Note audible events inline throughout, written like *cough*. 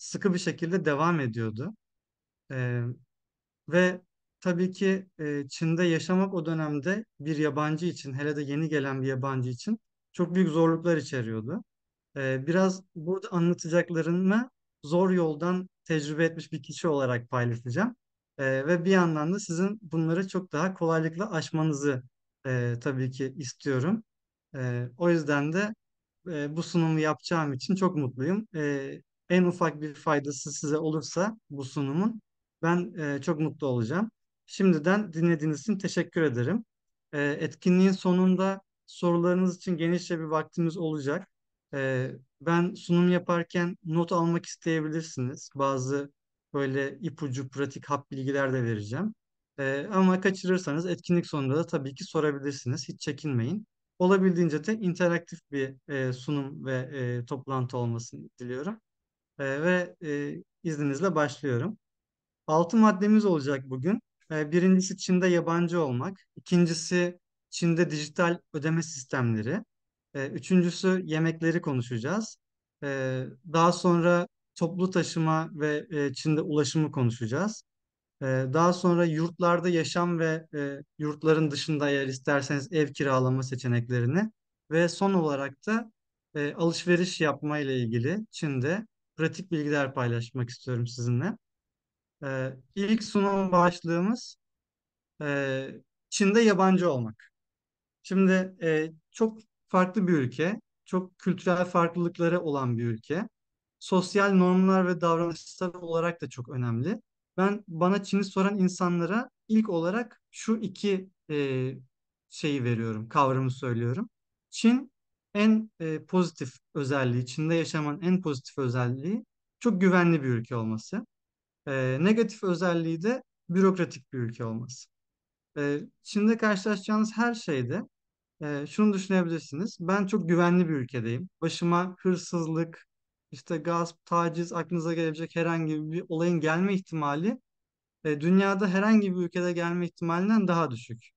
sıkı bir şekilde devam ediyordu. E, ve tabii ki e, Çin'de yaşamak o dönemde bir yabancı için, hele de yeni gelen bir yabancı için çok büyük zorluklar içeriyordu. E, biraz burada anlatacaklarımı zor yoldan tecrübe etmiş bir kişi olarak paylaşacağım. E, ve bir yandan da sizin bunları çok daha kolaylıkla aşmanızı e, tabii ki istiyorum. E, o yüzden de e, bu sunumu yapacağım için çok mutluyum. E, en ufak bir faydası size olursa bu sunumun ben e, çok mutlu olacağım. Şimdiden dinlediğiniz için teşekkür ederim. E, etkinliğin sonunda sorularınız için genişçe bir vaktimiz olacak. E, ben sunum yaparken not almak isteyebilirsiniz. Bazı böyle ipucu, pratik hap bilgiler de vereceğim. E, ama kaçırırsanız etkinlik sonunda da tabii ki sorabilirsiniz. Hiç çekinmeyin. Olabildiğince de interaktif bir e, sunum ve e, toplantı olmasını diliyorum. E, ve e, izninizle başlıyorum. Altı maddemiz olacak bugün. E, birincisi Çin'de yabancı olmak. İkincisi Çin'de dijital ödeme sistemleri. E, üçüncüsü yemekleri konuşacağız. E, daha sonra toplu taşıma ve e, Çin'de ulaşımı konuşacağız. E, daha sonra yurtlarda yaşam ve e, yurtların dışında eğer isterseniz ev kiralama seçeneklerini ve son olarak da e, alışveriş yapma ile ilgili Çin'de pratik bilgiler paylaşmak istiyorum sizinle. Ee, ilk sunum başlığımız e, Çin'de yabancı olmak. Şimdi e, çok farklı bir ülke, çok kültürel farklılıkları olan bir ülke. Sosyal normlar ve davranışlar olarak da çok önemli. Ben bana Çin'i soran insanlara ilk olarak şu iki e, şeyi veriyorum, kavramı söylüyorum. Çin en e, pozitif özelliği, Çin'de yaşaman en pozitif özelliği çok güvenli bir ülke olması. E, negatif özelliği de bürokratik bir ülke olması. E, Çin'de karşılaşacağınız her şeyde e, şunu düşünebilirsiniz. Ben çok güvenli bir ülkedeyim. Başıma hırsızlık, işte gasp, taciz, aklınıza gelebilecek herhangi bir olayın gelme ihtimali e, dünyada herhangi bir ülkede gelme ihtimalinden daha düşük.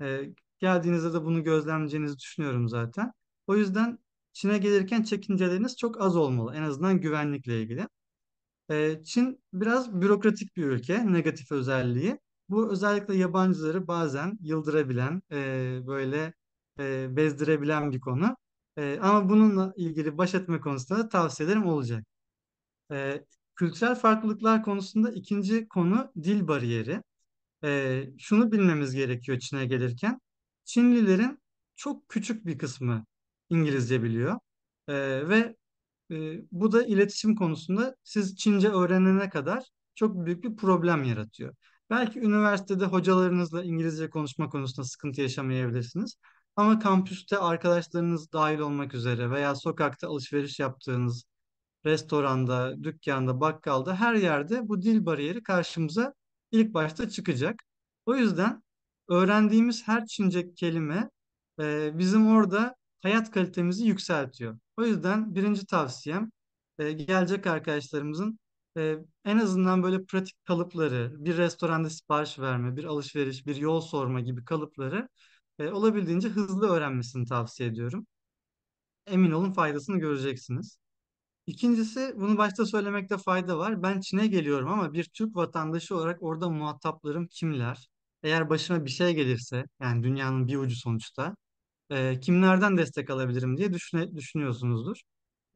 E, geldiğinizde de bunu gözlemleyeceğinizi düşünüyorum zaten. O yüzden Çin'e gelirken çekinceleriniz çok az olmalı. En azından güvenlikle ilgili. Ee, Çin biraz bürokratik bir ülke, negatif özelliği. Bu özellikle yabancıları bazen yıldırabilen, e, böyle e, bezdirebilen bir konu. E, ama bununla ilgili baş etme konusunda tavsiyelerim olacak. E, kültürel farklılıklar konusunda ikinci konu dil bariyeri. E, şunu bilmemiz gerekiyor Çin'e gelirken. Çinlilerin çok küçük bir kısmı İngilizce biliyor. E, ve e, bu da iletişim konusunda siz Çince öğrenene kadar çok büyük bir problem yaratıyor. Belki üniversitede hocalarınızla İngilizce konuşma konusunda sıkıntı yaşamayabilirsiniz. Ama kampüste arkadaşlarınız dahil olmak üzere veya sokakta alışveriş yaptığınız restoranda, dükkanda, bakkalda her yerde bu dil bariyeri karşımıza ilk başta çıkacak. O yüzden öğrendiğimiz her Çince kelime e, bizim orada hayat kalitemizi yükseltiyor. O yüzden birinci tavsiyem e, gelecek arkadaşlarımızın e, en azından böyle pratik kalıpları, bir restoranda sipariş verme, bir alışveriş, bir yol sorma gibi kalıpları e, olabildiğince hızlı öğrenmesini tavsiye ediyorum. Emin olun faydasını göreceksiniz. İkincisi, bunu başta söylemekte fayda var. Ben Çin'e geliyorum ama bir Türk vatandaşı olarak orada muhataplarım kimler? Eğer başıma bir şey gelirse, yani dünyanın bir ucu sonuçta, e, kimlerden destek alabilirim diye düşüne, düşünüyorsunuzdur.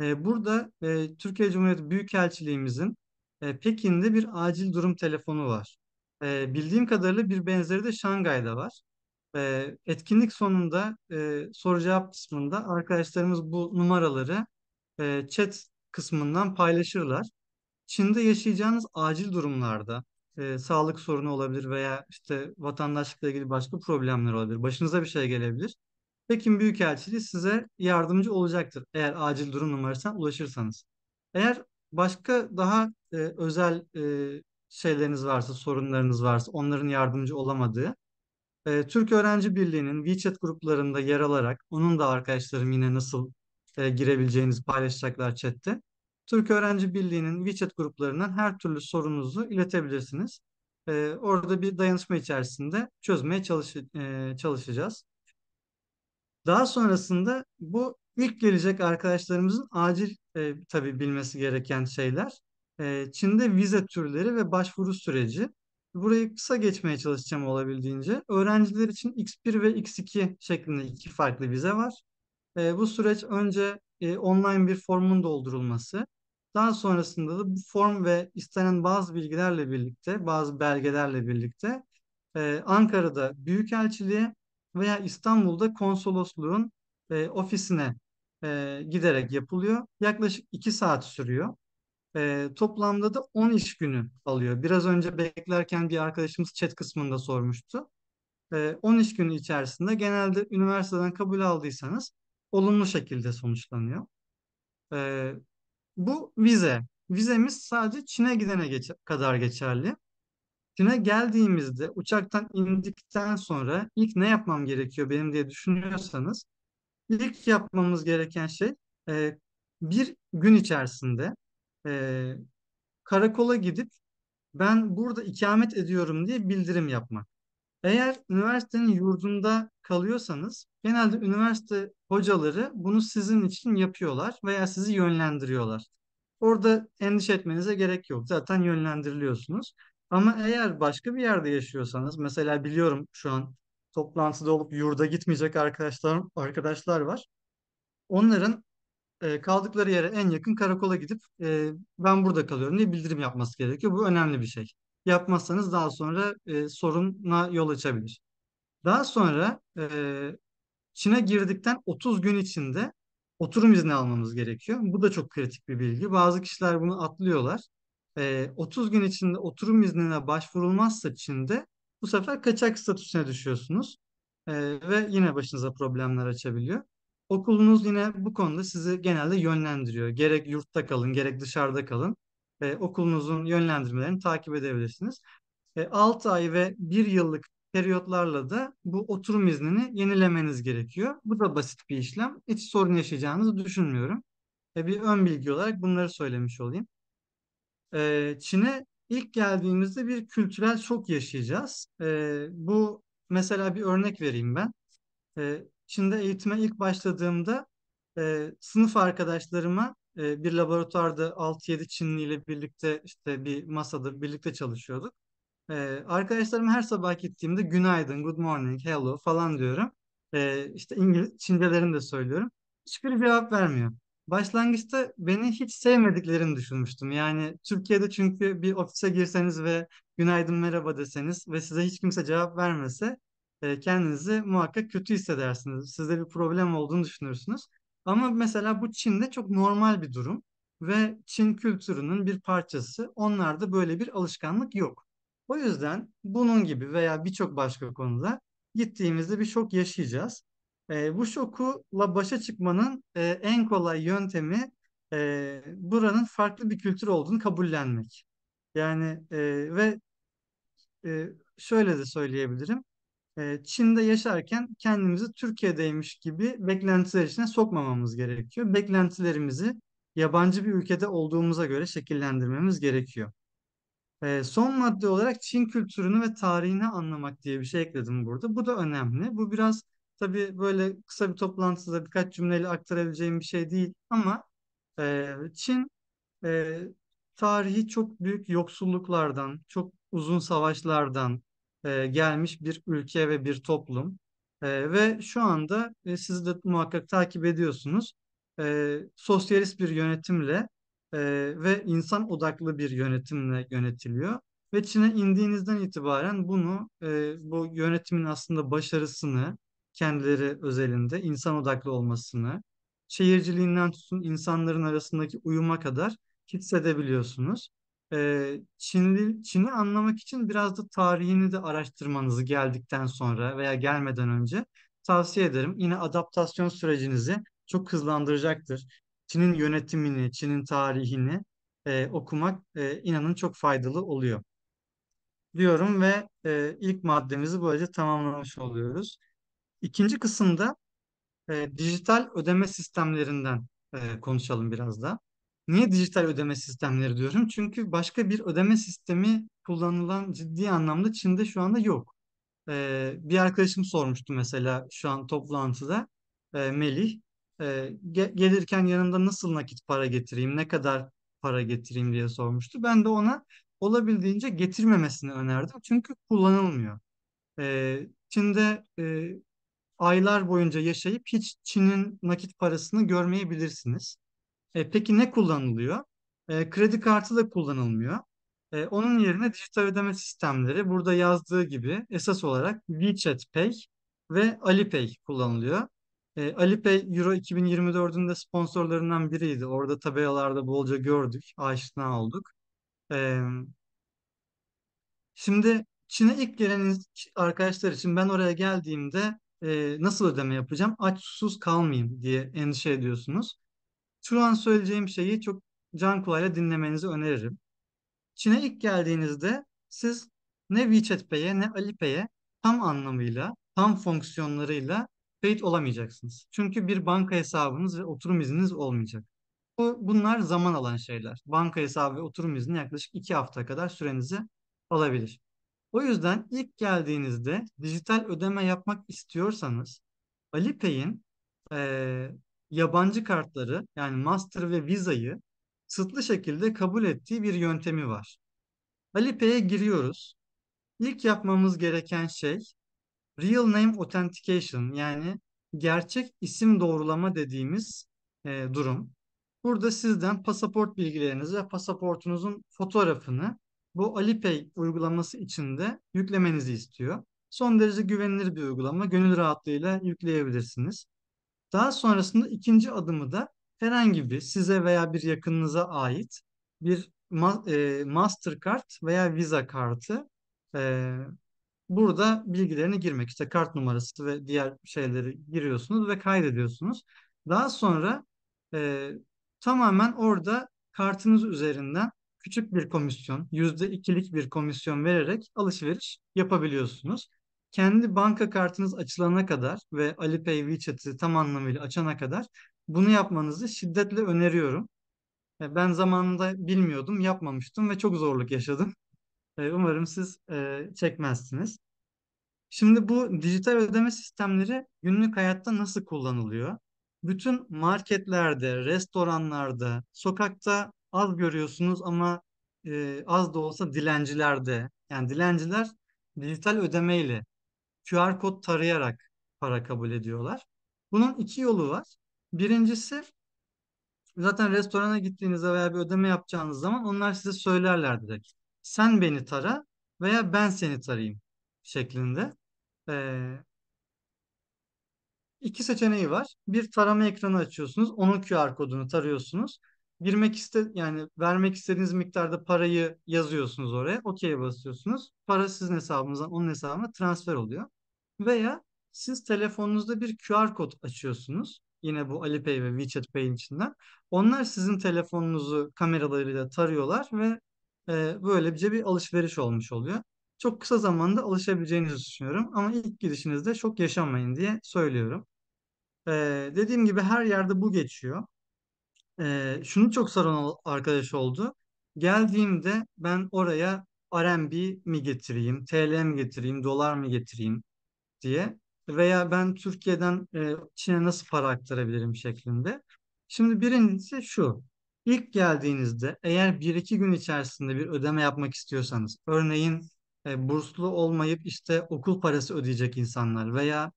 E, burada e, Türkiye Cumhuriyeti Büyükelçiliğimizin e, Pekin'de bir acil durum telefonu var. E, bildiğim kadarıyla bir benzeri de Şangay'da var. E, etkinlik sonunda e, soru cevap kısmında arkadaşlarımız bu numaraları e, chat kısmından paylaşırlar. Çin'de yaşayacağınız acil durumlarda e, sağlık sorunu olabilir veya işte vatandaşlıkla ilgili başka problemler olabilir. Başınıza bir şey gelebilir. Pekin Büyükelçiliği size yardımcı olacaktır eğer acil durum numarasına ulaşırsanız. Eğer başka daha e, özel e, şeyleriniz varsa, sorunlarınız varsa, onların yardımcı olamadığı e, Türk Öğrenci Birliği'nin WeChat gruplarında yer alarak, onun da arkadaşlarım yine nasıl e, girebileceğinizi paylaşacaklar chatte. Türk Öğrenci Birliği'nin WeChat gruplarından her türlü sorunuzu iletebilirsiniz. E, orada bir dayanışma içerisinde çözmeye çalış, e, çalışacağız. Daha sonrasında bu ilk gelecek arkadaşlarımızın acil e, tabii bilmesi gereken şeyler. E, Çin'de vize türleri ve başvuru süreci. Burayı kısa geçmeye çalışacağım olabildiğince. Öğrenciler için X1 ve X2 şeklinde iki farklı vize var. E, bu süreç önce e, online bir formun doldurulması, daha sonrasında da bu form ve istenen bazı bilgilerle birlikte, bazı belgelerle birlikte e, Ankara'da Büyükelçiliğe veya İstanbul'da konsolosluğun e, ofisine e, giderek yapılıyor. Yaklaşık 2 saat sürüyor. E, toplamda da 10 iş günü alıyor. Biraz önce beklerken bir arkadaşımız chat kısmında sormuştu. E, iş günü içerisinde genelde üniversiteden kabul aldıysanız olumlu şekilde sonuçlanıyor. E, bu vize. Vizemiz sadece Çin'e gidene geç kadar geçerli. Çin'e geldiğimizde uçaktan indikten sonra ilk ne yapmam gerekiyor benim diye düşünüyorsanız ilk yapmamız gereken şey e, bir gün içerisinde e, karakola gidip ben burada ikamet ediyorum diye bildirim yapmak. Eğer üniversitenin yurdunda kalıyorsanız genelde üniversite hocaları bunu sizin için yapıyorlar veya sizi yönlendiriyorlar. Orada endişe etmenize gerek yok. Zaten yönlendiriliyorsunuz. Ama eğer başka bir yerde yaşıyorsanız, mesela biliyorum şu an toplantıda olup yurda gitmeyecek arkadaşlar arkadaşlar var. Onların e, kaldıkları yere en yakın karakola gidip e, ben burada kalıyorum diye bildirim yapması gerekiyor. Bu önemli bir şey. Yapmazsanız daha sonra e, soruna yol açabilir. Daha sonra e, Çin'e girdikten 30 gün içinde oturum izni almamız gerekiyor. Bu da çok kritik bir bilgi. Bazı kişiler bunu atlıyorlar e, 30 gün içinde oturum iznine başvurulmazsa Çin'de bu sefer kaçak statüsüne düşüyorsunuz e, ve yine başınıza problemler açabiliyor. Okulunuz yine bu konuda sizi genelde yönlendiriyor. Gerek yurtta kalın, gerek dışarıda kalın. E, okulunuzun yönlendirmelerini takip edebilirsiniz. E, 6 ay ve 1 yıllık periyotlarla da bu oturum iznini yenilemeniz gerekiyor. Bu da basit bir işlem. Hiç sorun yaşayacağınızı düşünmüyorum. E, bir ön bilgi olarak bunları söylemiş olayım e, Çin'e ilk geldiğimizde bir kültürel şok yaşayacağız. E, bu mesela bir örnek vereyim ben. E, Çin'de eğitime ilk başladığımda e, sınıf arkadaşlarıma e, bir laboratuvarda 6-7 Çinli ile birlikte işte bir masada birlikte çalışıyorduk. E, arkadaşlarım her sabah gittiğimde günaydın, good morning, hello falan diyorum. E, işte İngiliz, Çincelerini de söylüyorum. Hiçbiri cevap vermiyor. Başlangıçta beni hiç sevmediklerini düşünmüştüm. Yani Türkiye'de çünkü bir ofise girseniz ve günaydın merhaba deseniz ve size hiç kimse cevap vermese e, kendinizi muhakkak kötü hissedersiniz. Sizde bir problem olduğunu düşünürsünüz. Ama mesela bu Çin'de çok normal bir durum ve Çin kültürünün bir parçası. Onlarda böyle bir alışkanlık yok. O yüzden bunun gibi veya birçok başka konuda gittiğimizde bir şok yaşayacağız. E, bu şokla başa çıkmanın e, en kolay yöntemi e, buranın farklı bir kültür olduğunu kabullenmek. Yani e, ve e, şöyle de söyleyebilirim. E, Çin'de yaşarken kendimizi Türkiye'deymiş gibi beklentiler içine sokmamamız gerekiyor. Beklentilerimizi yabancı bir ülkede olduğumuza göre şekillendirmemiz gerekiyor. E, son madde olarak Çin kültürünü ve tarihini anlamak diye bir şey ekledim burada. Bu da önemli. Bu biraz Tabii böyle kısa bir toplantıda birkaç cümleyle aktarabileceğim bir şey değil ama e, Çin e, tarihi çok büyük yoksulluklardan, çok uzun savaşlardan e, gelmiş bir ülke ve bir toplum. E, ve şu anda e, siz de muhakkak takip ediyorsunuz. E, sosyalist bir yönetimle e, ve insan odaklı bir yönetimle yönetiliyor. Ve Çin'e indiğinizden itibaren bunu, e, bu yönetimin aslında başarısını, kendileri özelinde insan odaklı olmasını, şehirciliğinden tutun insanların arasındaki uyuma kadar hissedebiliyorsunuz. Ee, Çinli, Çin'i anlamak için biraz da tarihini de araştırmanızı geldikten sonra veya gelmeden önce tavsiye ederim. Yine adaptasyon sürecinizi çok hızlandıracaktır. Çin'in yönetimini, Çin'in tarihini e, okumak e, inanın çok faydalı oluyor diyorum ve e, ilk maddemizi böylece tamamlamış oluyoruz. İkinci kısımda e, dijital ödeme sistemlerinden e, konuşalım biraz da. Niye dijital ödeme sistemleri diyorum? Çünkü başka bir ödeme sistemi kullanılan ciddi anlamda Çin'de şu anda yok. E, bir arkadaşım sormuştu mesela şu an toplantıda e, Melih. E, gelirken yanımda nasıl nakit para getireyim, ne kadar para getireyim diye sormuştu. Ben de ona olabildiğince getirmemesini önerdim. Çünkü kullanılmıyor. E, Çin'de e, aylar boyunca yaşayıp hiç Çin'in nakit parasını görmeyebilirsiniz. E, peki ne kullanılıyor? E, kredi kartı da kullanılmıyor. E, onun yerine dijital ödeme sistemleri burada yazdığı gibi esas olarak WeChat Pay ve Alipay kullanılıyor. E, Alipay Euro 2024'ün de sponsorlarından biriydi. Orada tabelalarda bolca gördük, aşina olduk. E, şimdi Çin'e ilk gelen arkadaşlar için ben oraya geldiğimde e, nasıl ödeme yapacağım, aç susuz kalmayayım diye endişe ediyorsunuz. Şu an söyleyeceğim şeyi çok can kulağıyla dinlemenizi öneririm. Çin'e ilk geldiğinizde siz ne WeChat Pay'e ne Alipay'e tam anlamıyla, tam fonksiyonlarıyla kayıt olamayacaksınız. Çünkü bir banka hesabınız ve oturum izniniz olmayacak. Bu, bunlar zaman alan şeyler. Banka hesabı ve oturum izni yaklaşık iki hafta kadar sürenizi alabilir. O yüzden ilk geldiğinizde dijital ödeme yapmak istiyorsanız Alipay'in e, yabancı kartları yani Master ve Visa'yı sıtlı şekilde kabul ettiği bir yöntemi var. Alipay'e giriyoruz. İlk yapmamız gereken şey Real Name Authentication yani gerçek isim doğrulama dediğimiz e, durum. Burada sizden pasaport bilgilerinizi ve pasaportunuzun fotoğrafını bu Alipay uygulaması içinde yüklemenizi istiyor. Son derece güvenilir bir uygulama. Gönül rahatlığıyla yükleyebilirsiniz. Daha sonrasında ikinci adımı da herhangi bir size veya bir yakınınıza ait bir e, Mastercard veya Visa kartı e, burada bilgilerini girmek. işte kart numarası ve diğer şeyleri giriyorsunuz ve kaydediyorsunuz. Daha sonra e, tamamen orada kartınız üzerinden küçük bir komisyon, yüzde ikilik bir komisyon vererek alışveriş yapabiliyorsunuz. Kendi banka kartınız açılana kadar ve Alipay WeChat'i tam anlamıyla açana kadar bunu yapmanızı şiddetle öneriyorum. E, ben zamanında bilmiyordum, yapmamıştım ve çok zorluk yaşadım. E, umarım siz e, çekmezsiniz. Şimdi bu dijital ödeme sistemleri günlük hayatta nasıl kullanılıyor? Bütün marketlerde, restoranlarda, sokakta az görüyorsunuz ama e, az da olsa dilencilerde. Yani dilenciler dijital ödemeyle QR kod tarayarak para kabul ediyorlar. Bunun iki yolu var. Birincisi zaten restorana gittiğinizde veya bir ödeme yapacağınız zaman onlar size söylerler direkt. Sen beni tara veya ben seni tarayayım şeklinde. Ee, iki seçeneği var. Bir tarama ekranı açıyorsunuz. Onun QR kodunu tarıyorsunuz girmek iste yani vermek istediğiniz miktarda parayı yazıyorsunuz oraya. OK'ye basıyorsunuz. Para sizin hesabınızdan onun hesabına transfer oluyor. Veya siz telefonunuzda bir QR kod açıyorsunuz. Yine bu Alipay ve WeChat Pay'in içinden. Onlar sizin telefonunuzu kameralarıyla tarıyorlar ve e, böylece bir alışveriş olmuş oluyor. Çok kısa zamanda alışabileceğinizi düşünüyorum ama ilk girişinizde şok yaşamayın diye söylüyorum. E, dediğim gibi her yerde bu geçiyor. Ee, şunu çok soran arkadaş oldu. Geldiğimde ben oraya RMB mi getireyim, TL mi getireyim, dolar mı getireyim diye veya ben Türkiye'den e, Çin'e nasıl para aktarabilirim şeklinde. Şimdi birincisi şu. İlk geldiğinizde eğer 1-2 gün içerisinde bir ödeme yapmak istiyorsanız, örneğin e, burslu olmayıp işte okul parası ödeyecek insanlar veya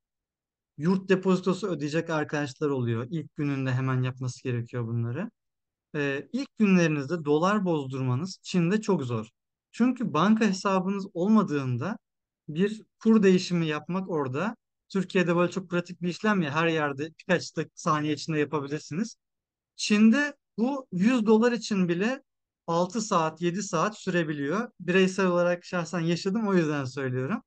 Yurt depozitosu ödeyecek arkadaşlar oluyor. İlk gününde hemen yapması gerekiyor bunları. Ee, ilk günlerinizde dolar bozdurmanız Çin'de çok zor. Çünkü banka hesabınız olmadığında bir kur değişimi yapmak orada Türkiye'de böyle çok pratik bir işlem ya her yerde birkaç saniye içinde yapabilirsiniz. Çin'de bu 100 dolar için bile 6 saat 7 saat sürebiliyor. Bireysel olarak şahsen yaşadım o yüzden söylüyorum.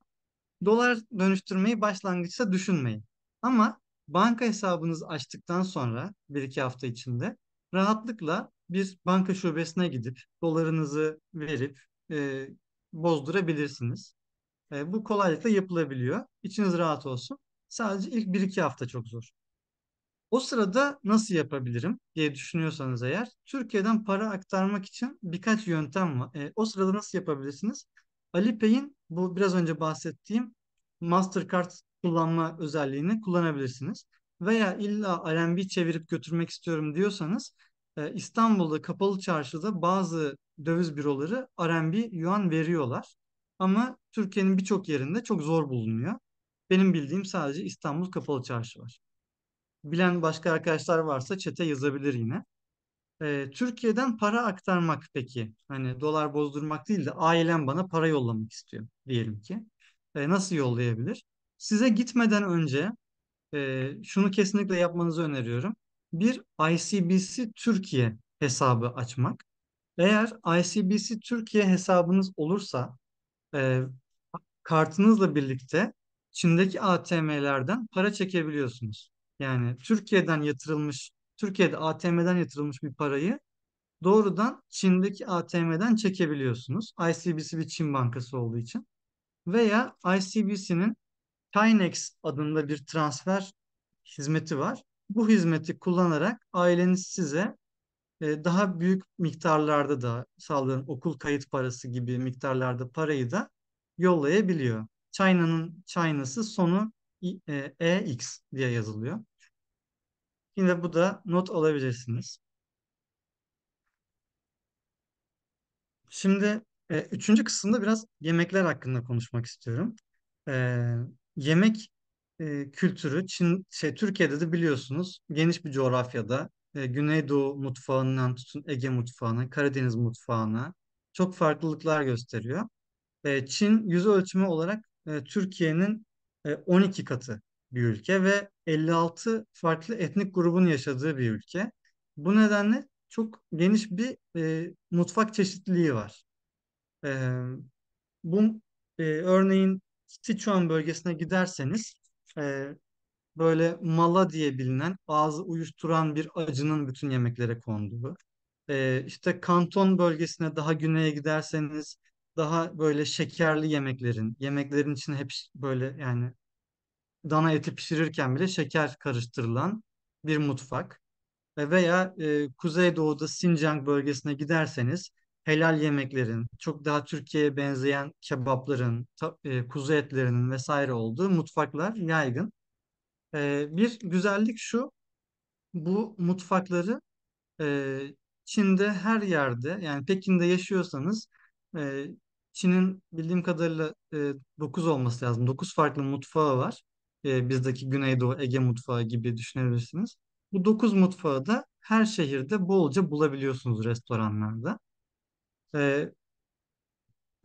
Dolar dönüştürmeyi başlangıçta düşünmeyin. Ama banka hesabınız açtıktan sonra bir iki hafta içinde rahatlıkla bir banka şubesine gidip dolarınızı verip e, bozdurabilirsiniz. E, bu kolaylıkla yapılabiliyor. İçiniz rahat olsun. Sadece ilk bir iki hafta çok zor. O sırada nasıl yapabilirim diye düşünüyorsanız eğer Türkiye'den para aktarmak için birkaç yöntem var. E, o sırada nasıl yapabilirsiniz? Alipay'in bu biraz önce bahsettiğim Mastercard kullanma özelliğini kullanabilirsiniz. Veya illa RMB çevirip götürmek istiyorum diyorsanız e, İstanbul'da kapalı çarşıda bazı döviz büroları RMB yuan veriyorlar. Ama Türkiye'nin birçok yerinde çok zor bulunuyor. Benim bildiğim sadece İstanbul kapalı çarşı var. Bilen başka arkadaşlar varsa çete yazabilir yine. E, Türkiye'den para aktarmak peki. Hani dolar bozdurmak değil de ailem bana para yollamak istiyor diyelim ki. E, nasıl yollayabilir? Size gitmeden önce e, şunu kesinlikle yapmanızı öneriyorum. Bir ICBC Türkiye hesabı açmak. Eğer ICBC Türkiye hesabınız olursa e, kartınızla birlikte Çin'deki ATM'lerden para çekebiliyorsunuz. Yani Türkiye'den yatırılmış, Türkiye'de ATM'den yatırılmış bir parayı doğrudan Çin'deki ATM'den çekebiliyorsunuz. ICBC bir Çin bankası olduğu için. Veya ICBC'nin Kynex adında bir transfer hizmeti var. Bu hizmeti kullanarak aileniz size e, daha büyük miktarlarda da sağlanan okul kayıt parası gibi miktarlarda parayı da yollayabiliyor. China'nın China'sı sonu EX e diye yazılıyor. Yine bu da not alabilirsiniz. Şimdi e, üçüncü kısımda biraz yemekler hakkında konuşmak istiyorum. E, yemek e, kültürü Çin şey Türkiye'de de biliyorsunuz geniş bir coğrafyada e, Güneydoğu mutfağından tutun Ege mutfağına, Karadeniz mutfağına çok farklılıklar gösteriyor. E, Çin yüz ölçümü olarak e, Türkiye'nin e, 12 katı bir ülke ve 56 farklı etnik grubun yaşadığı bir ülke. Bu nedenle çok geniş bir e, mutfak çeşitliliği var. E, bu e, örneğin Sichuan bölgesine giderseniz e, böyle mala diye bilinen ağzı uyuşturan bir acının bütün yemeklere konduğu. E, işte Kanton bölgesine daha güneye giderseniz daha böyle şekerli yemeklerin, yemeklerin içine hep böyle yani dana eti pişirirken bile şeker karıştırılan bir mutfak. E, veya e, Kuzeydoğu'da Sincan bölgesine giderseniz helal yemeklerin, çok daha Türkiye'ye benzeyen kebapların, e, kuzu etlerinin vesaire olduğu mutfaklar yaygın. E, bir güzellik şu, bu mutfakları e, Çin'de her yerde, yani Pekin'de yaşıyorsanız e, Çin'in bildiğim kadarıyla e, 9 olması lazım. 9 farklı mutfağı var. E, bizdeki Güneydoğu Ege mutfağı gibi düşünebilirsiniz. Bu 9 mutfağı da her şehirde bolca bulabiliyorsunuz restoranlarda. E,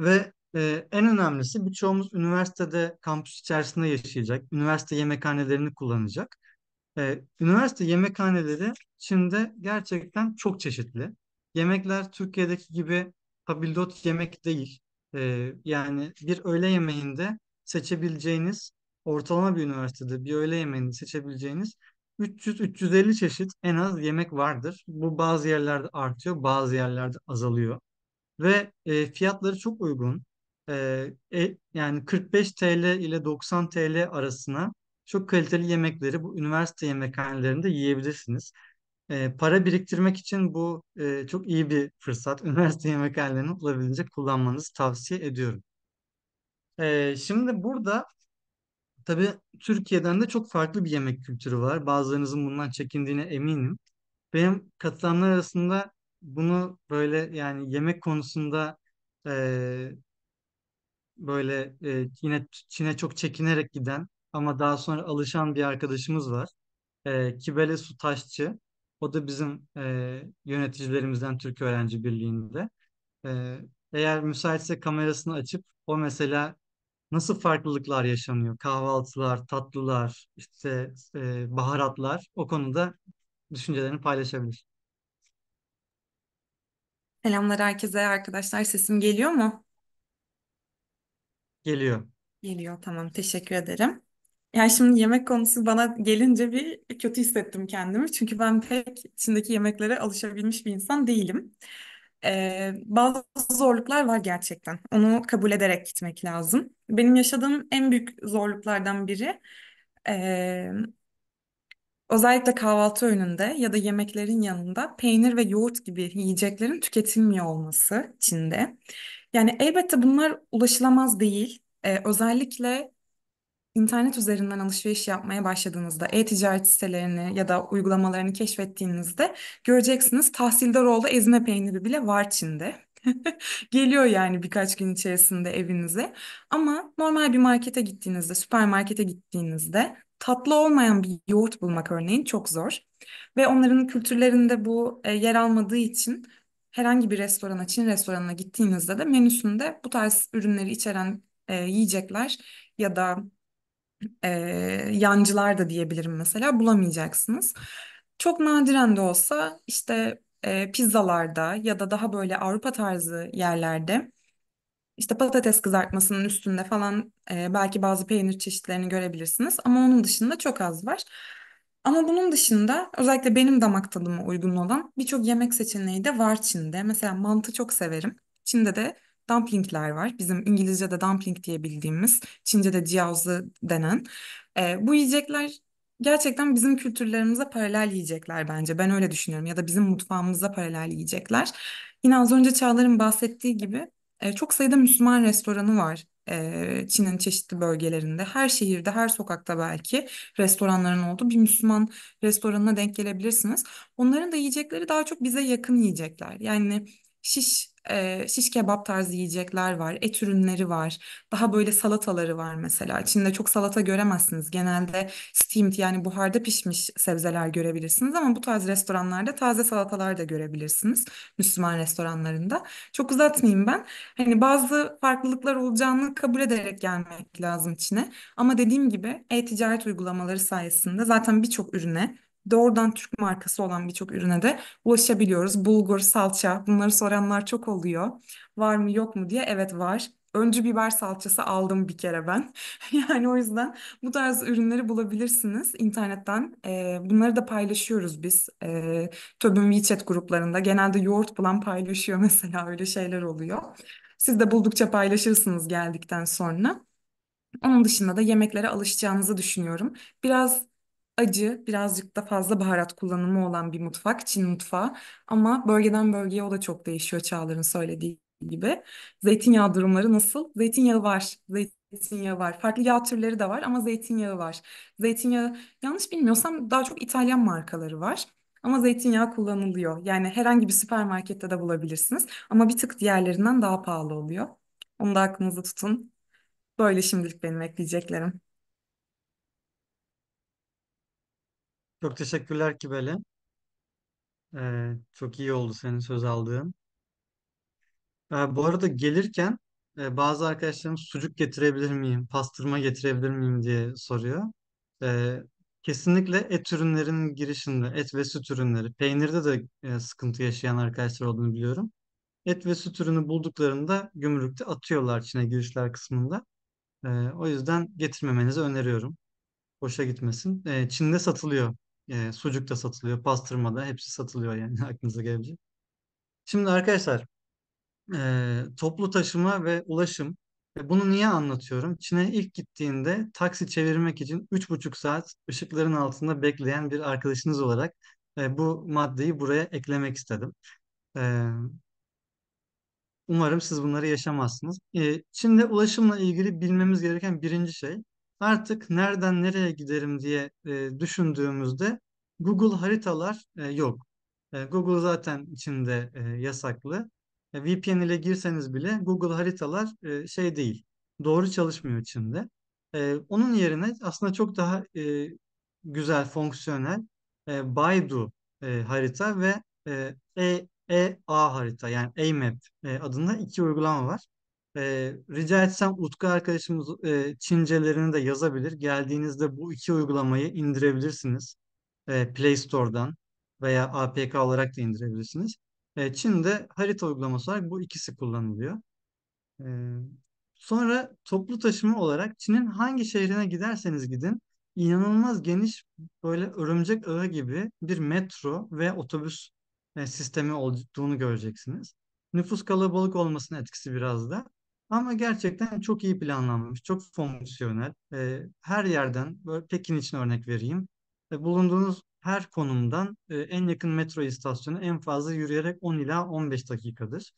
ve e, en önemlisi birçoğumuz üniversitede kampüs içerisinde yaşayacak. Üniversite yemekhanelerini kullanacak. E, üniversite yemekhaneleri Çin'de gerçekten çok çeşitli. Yemekler Türkiye'deki gibi tabildot yemek değil. E, yani bir öğle yemeğinde seçebileceğiniz ortalama bir üniversitede bir öğle yemeğini seçebileceğiniz 300-350 çeşit en az yemek vardır. Bu bazı yerlerde artıyor, bazı yerlerde azalıyor ve e, fiyatları çok uygun. E, e, yani 45 TL ile 90 TL arasına çok kaliteli yemekleri bu üniversite yemekhanelerinde yiyebilirsiniz. E, para biriktirmek için bu e, çok iyi bir fırsat. *laughs* Üniversite yemekhanelerini olabildiğince kullanmanızı tavsiye ediyorum. E, şimdi burada tabii Türkiye'den de çok farklı bir yemek kültürü var. Bazılarınızın bundan çekindiğine eminim. Benim katılanlar arasında bunu böyle yani yemek konusunda e, böyle e, yine Çin'e çok çekinerek giden ama daha sonra alışan bir arkadaşımız var. E, Kibele Su O da bizim e, yöneticilerimizden Türk Öğrenci Birliği'nde. E, eğer müsaitse kamerasını açıp o mesela nasıl farklılıklar yaşanıyor? Kahvaltılar, tatlılar, işte e, baharatlar o konuda düşüncelerini paylaşabilir. Selamlar herkese arkadaşlar. Sesim geliyor mu? Geliyor. Geliyor tamam teşekkür ederim. Ya şimdi yemek konusu bana gelince bir kötü hissettim kendimi. Çünkü ben pek içindeki yemeklere alışabilmiş bir insan değilim. Ee, bazı zorluklar var gerçekten. Onu kabul ederek gitmek lazım. Benim yaşadığım en büyük zorluklardan biri ee, Özellikle kahvaltı öğününde ya da yemeklerin yanında peynir ve yoğurt gibi yiyeceklerin tüketilmiyor olması Çin'de. Yani elbette bunlar ulaşılamaz değil. Ee, özellikle internet üzerinden alışveriş yapmaya başladığınızda, e-ticaret sitelerini ya da uygulamalarını keşfettiğinizde göreceksiniz Tahsildar Tahsildaroğlu ezme peyniri bile var Çin'de. *laughs* Geliyor yani birkaç gün içerisinde evinize. Ama normal bir markete gittiğinizde, süpermarkete gittiğinizde tatlı olmayan bir yoğurt bulmak örneğin çok zor. Ve onların kültürlerinde bu e, yer almadığı için herhangi bir restorana, Çin restoranına gittiğinizde de menüsünde bu tarz ürünleri içeren e, yiyecekler ya da e, yancılar da diyebilirim mesela bulamayacaksınız. Çok nadiren de olsa işte e, pizzalarda ya da daha böyle Avrupa tarzı yerlerde işte patates kızartmasının üstünde falan e, belki bazı peynir çeşitlerini görebilirsiniz ama onun dışında çok az var. Ama bunun dışında özellikle benim damak tadıma uygun olan birçok yemek seçeneği de var Çin'de. Mesela mantı çok severim. Çin'de de dumplingler var. Bizim İngilizce'de dumpling diye bildiğimiz, Çince'de jiaozi denen. E, bu yiyecekler gerçekten bizim kültürlerimize paralel yiyecekler bence. Ben öyle düşünüyorum ya da bizim mutfağımıza paralel yiyecekler. Yine az önce Çağlar'ın bahsettiği gibi e, çok sayıda Müslüman restoranı var. E, Çin'in çeşitli bölgelerinde, her şehirde, her sokakta belki restoranların olduğu bir Müslüman restoranına denk gelebilirsiniz. Onların da yiyecekleri daha çok bize yakın yiyecekler. Yani şiş e, şiş kebap tarzı yiyecekler var, et ürünleri var. Daha böyle salataları var mesela. İçinde çok salata göremezsiniz. Genelde steamed yani buharda pişmiş sebzeler görebilirsiniz ama bu tarz restoranlarda taze salatalar da görebilirsiniz. Müslüman restoranlarında. Çok uzatmayayım ben. Hani bazı farklılıklar olacağını kabul ederek gelmek lazım içine. Ama dediğim gibi e-ticaret uygulamaları sayesinde zaten birçok ürüne doğrudan Türk markası olan birçok ürüne de ulaşabiliyoruz. Bulgur, salça bunları soranlar çok oluyor. Var mı yok mu diye evet var. Öncü biber salçası aldım bir kere ben. *laughs* yani o yüzden bu tarz ürünleri bulabilirsiniz internetten. E, bunları da paylaşıyoruz biz. E, TÖB'ün WeChat gruplarında genelde yoğurt bulan paylaşıyor *laughs* mesela öyle şeyler oluyor. Siz de buldukça paylaşırsınız geldikten sonra. Onun dışında da yemeklere alışacağınızı düşünüyorum. Biraz acı, birazcık da fazla baharat kullanımı olan bir mutfak, Çin mutfağı. Ama bölgeden bölgeye o da çok değişiyor Çağlar'ın söylediği gibi. Zeytinyağı durumları nasıl? Zeytinyağı var. Zeytinyağı var. Farklı yağ türleri de var ama zeytinyağı var. Zeytinyağı yanlış bilmiyorsam daha çok İtalyan markaları var. Ama zeytinyağı kullanılıyor. Yani herhangi bir süpermarkette de bulabilirsiniz. Ama bir tık diğerlerinden daha pahalı oluyor. Onu da aklınızda tutun. Böyle şimdilik benim ekleyeceklerim. Çok teşekkürler Kibel'e. Ee, çok iyi oldu senin söz aldığın. Ee, bu arada gelirken e, bazı arkadaşlarım sucuk getirebilir miyim, pastırma getirebilir miyim diye soruyor. Ee, kesinlikle et ürünlerinin girişinde, et ve süt ürünleri, peynirde de e, sıkıntı yaşayan arkadaşlar olduğunu biliyorum. Et ve süt ürünü bulduklarında gümrükte atıyorlar Çin'e girişler kısmında. Ee, o yüzden getirmemenizi öneriyorum. Boşa gitmesin. Ee, Çin'de satılıyor. E, sucuk da satılıyor, pastırma da hepsi satılıyor yani *laughs* aklınıza gelecek. Şimdi arkadaşlar e, toplu taşıma ve ulaşım. E, bunu niye anlatıyorum? Çin'e ilk gittiğinde taksi çevirmek için 3,5 saat ışıkların altında bekleyen bir arkadaşınız olarak e, bu maddeyi buraya eklemek istedim. E, umarım siz bunları yaşamazsınız. E, Çin'de ulaşımla ilgili bilmemiz gereken birinci şey artık nereden nereye giderim diye e, düşündüğümüzde Google haritalar e, yok. E, Google zaten içinde e, yasaklı. E, VPN ile girseniz bile Google haritalar e, şey değil, doğru çalışmıyor içinde. E, onun yerine aslında çok daha e, güzel, fonksiyonel e, Baidu e, harita ve e, EA e harita yani AMAP e, adında iki uygulama var. E, rica etsem Utku arkadaşımız e, Çincelerini de yazabilir. Geldiğinizde bu iki uygulamayı indirebilirsiniz. E, Play Store'dan veya APK olarak da indirebilirsiniz. E, Çin'de harita uygulaması olarak bu ikisi kullanılıyor. E, sonra toplu taşıma olarak Çin'in hangi şehrine giderseniz gidin inanılmaz geniş böyle örümcek ağı gibi bir metro ve otobüs e, sistemi olduğunu göreceksiniz. Nüfus kalabalık olmasının etkisi biraz da ama gerçekten çok iyi planlanmış, çok fonksiyonel. E, her yerden, böyle Pekin için örnek vereyim. E, bulunduğunuz her konumdan e, en yakın metro istasyonu en fazla yürüyerek 10 ila 15 dakikadır.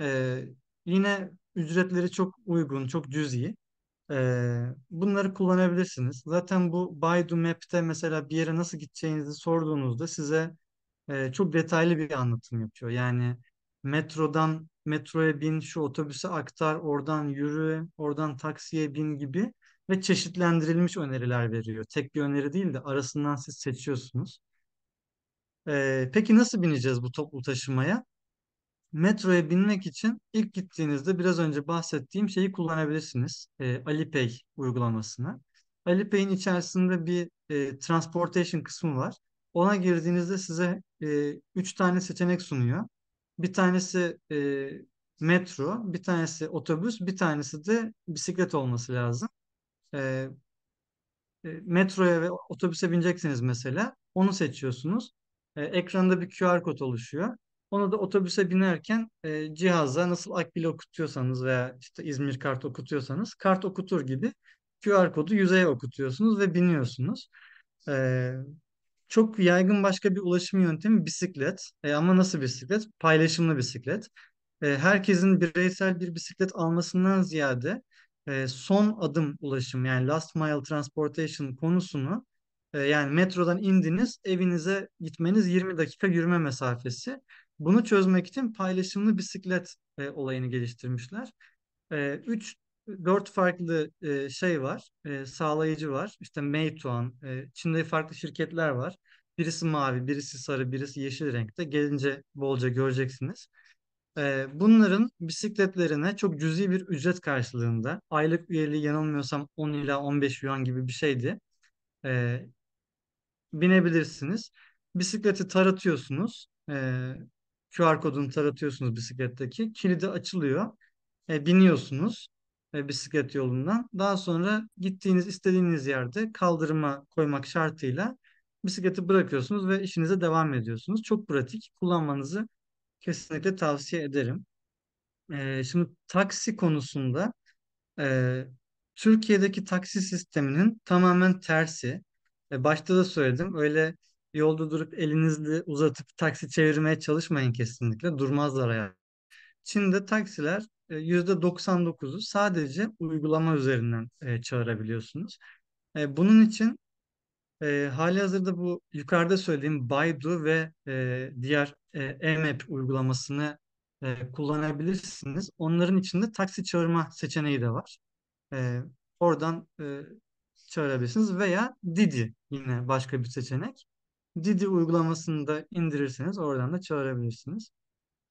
E, yine ücretleri çok uygun, çok cüzi. E, bunları kullanabilirsiniz. Zaten bu Baidu Map'te mesela bir yere nasıl gideceğinizi sorduğunuzda size e, çok detaylı bir anlatım yapıyor. Yani metrodan metroya bin, şu otobüse aktar, oradan yürü, oradan taksiye bin gibi ve çeşitlendirilmiş öneriler veriyor. Tek bir öneri değil de arasından siz seçiyorsunuz. Ee, peki nasıl bineceğiz bu toplu taşımaya? Metroya binmek için ilk gittiğinizde biraz önce bahsettiğim şeyi kullanabilirsiniz. Ee, Alipay uygulamasını. Alipay'in içerisinde bir e, transportation kısmı var. Ona girdiğinizde size e, üç tane seçenek sunuyor. Bir tanesi e, metro, bir tanesi otobüs, bir tanesi de bisiklet olması lazım. E, e metroya ve otobüse bineceksiniz mesela. Onu seçiyorsunuz. E, ekranda bir QR kod oluşuyor. Onu da otobüse binerken e, cihaza nasıl akbil okutuyorsanız veya işte İzmir kart okutuyorsanız kart okutur gibi QR kodu yüzeye okutuyorsunuz ve biniyorsunuz. E, çok yaygın başka bir ulaşım yöntemi bisiklet. E, ama nasıl bisiklet? Paylaşımlı bisiklet. E, herkesin bireysel bir bisiklet almasından ziyade e, son adım ulaşım yani last mile transportation konusunu e, yani metrodan indiniz evinize gitmeniz 20 dakika yürüme mesafesi. Bunu çözmek için paylaşımlı bisiklet e, olayını geliştirmişler. E, üç dört farklı e, şey var, e, sağlayıcı var. İşte Meituan, e, Çin'de farklı şirketler var. Birisi mavi, birisi sarı, birisi yeşil renkte. Gelince bolca göreceksiniz. E, bunların bisikletlerine çok cüzi bir ücret karşılığında, aylık üyeliği yanılmıyorsam 10 ila 15 yuan gibi bir şeydi. E, binebilirsiniz. Bisikleti taratıyorsunuz. E, QR kodunu taratıyorsunuz bisikletteki. Kilidi açılıyor. E, biniyorsunuz ve bisiklet yolundan. Daha sonra gittiğiniz istediğiniz yerde kaldırıma koymak şartıyla bisikleti bırakıyorsunuz ve işinize devam ediyorsunuz. Çok pratik. Kullanmanızı kesinlikle tavsiye ederim. Ee, şimdi taksi konusunda e, Türkiye'deki taksi sisteminin tamamen tersi. E, başta da söyledim. Öyle yolda durup elinizle uzatıp taksi çevirmeye çalışmayın kesinlikle. Durmazlar Çin'de taksiler %99'u e, sadece uygulama üzerinden e, çağırabiliyorsunuz. E, bunun için e, hali hazırda bu yukarıda söylediğim Baidu ve e, diğer e-map uygulamasını e, kullanabilirsiniz. Onların içinde taksi çağırma seçeneği de var. E, oradan e, çağırabilirsiniz veya Didi yine başka bir seçenek. Didi uygulamasını da indirirseniz oradan da çağırabilirsiniz.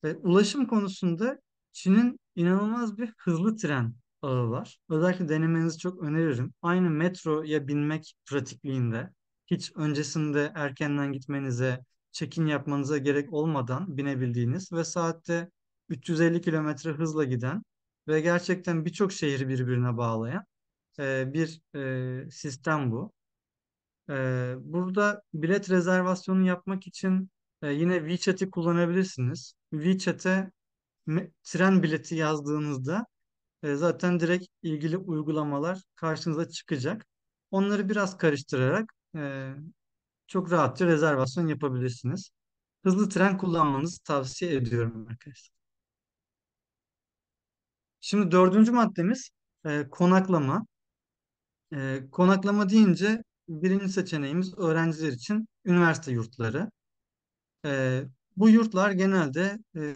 Ve ulaşım konusunda Çin'in inanılmaz bir hızlı tren ağı var. Özellikle denemenizi çok öneririm. Aynı metroya binmek pratikliğinde hiç öncesinde erkenden gitmenize, çekin yapmanıza gerek olmadan binebildiğiniz ve saatte 350 kilometre hızla giden ve gerçekten birçok şehri birbirine bağlayan e, bir e, sistem bu. E, burada bilet rezervasyonu yapmak için ee, yine WeChat'i kullanabilirsiniz. WeChat'e tren bileti yazdığınızda e, zaten direkt ilgili uygulamalar karşınıza çıkacak. Onları biraz karıştırarak e, çok rahatça rezervasyon yapabilirsiniz. Hızlı tren kullanmanızı tavsiye ediyorum arkadaşlar. Şimdi dördüncü maddemiz e, konaklama. konaklama deyince birinci seçeneğimiz öğrenciler için üniversite yurtları. E, bu yurtlar genelde e,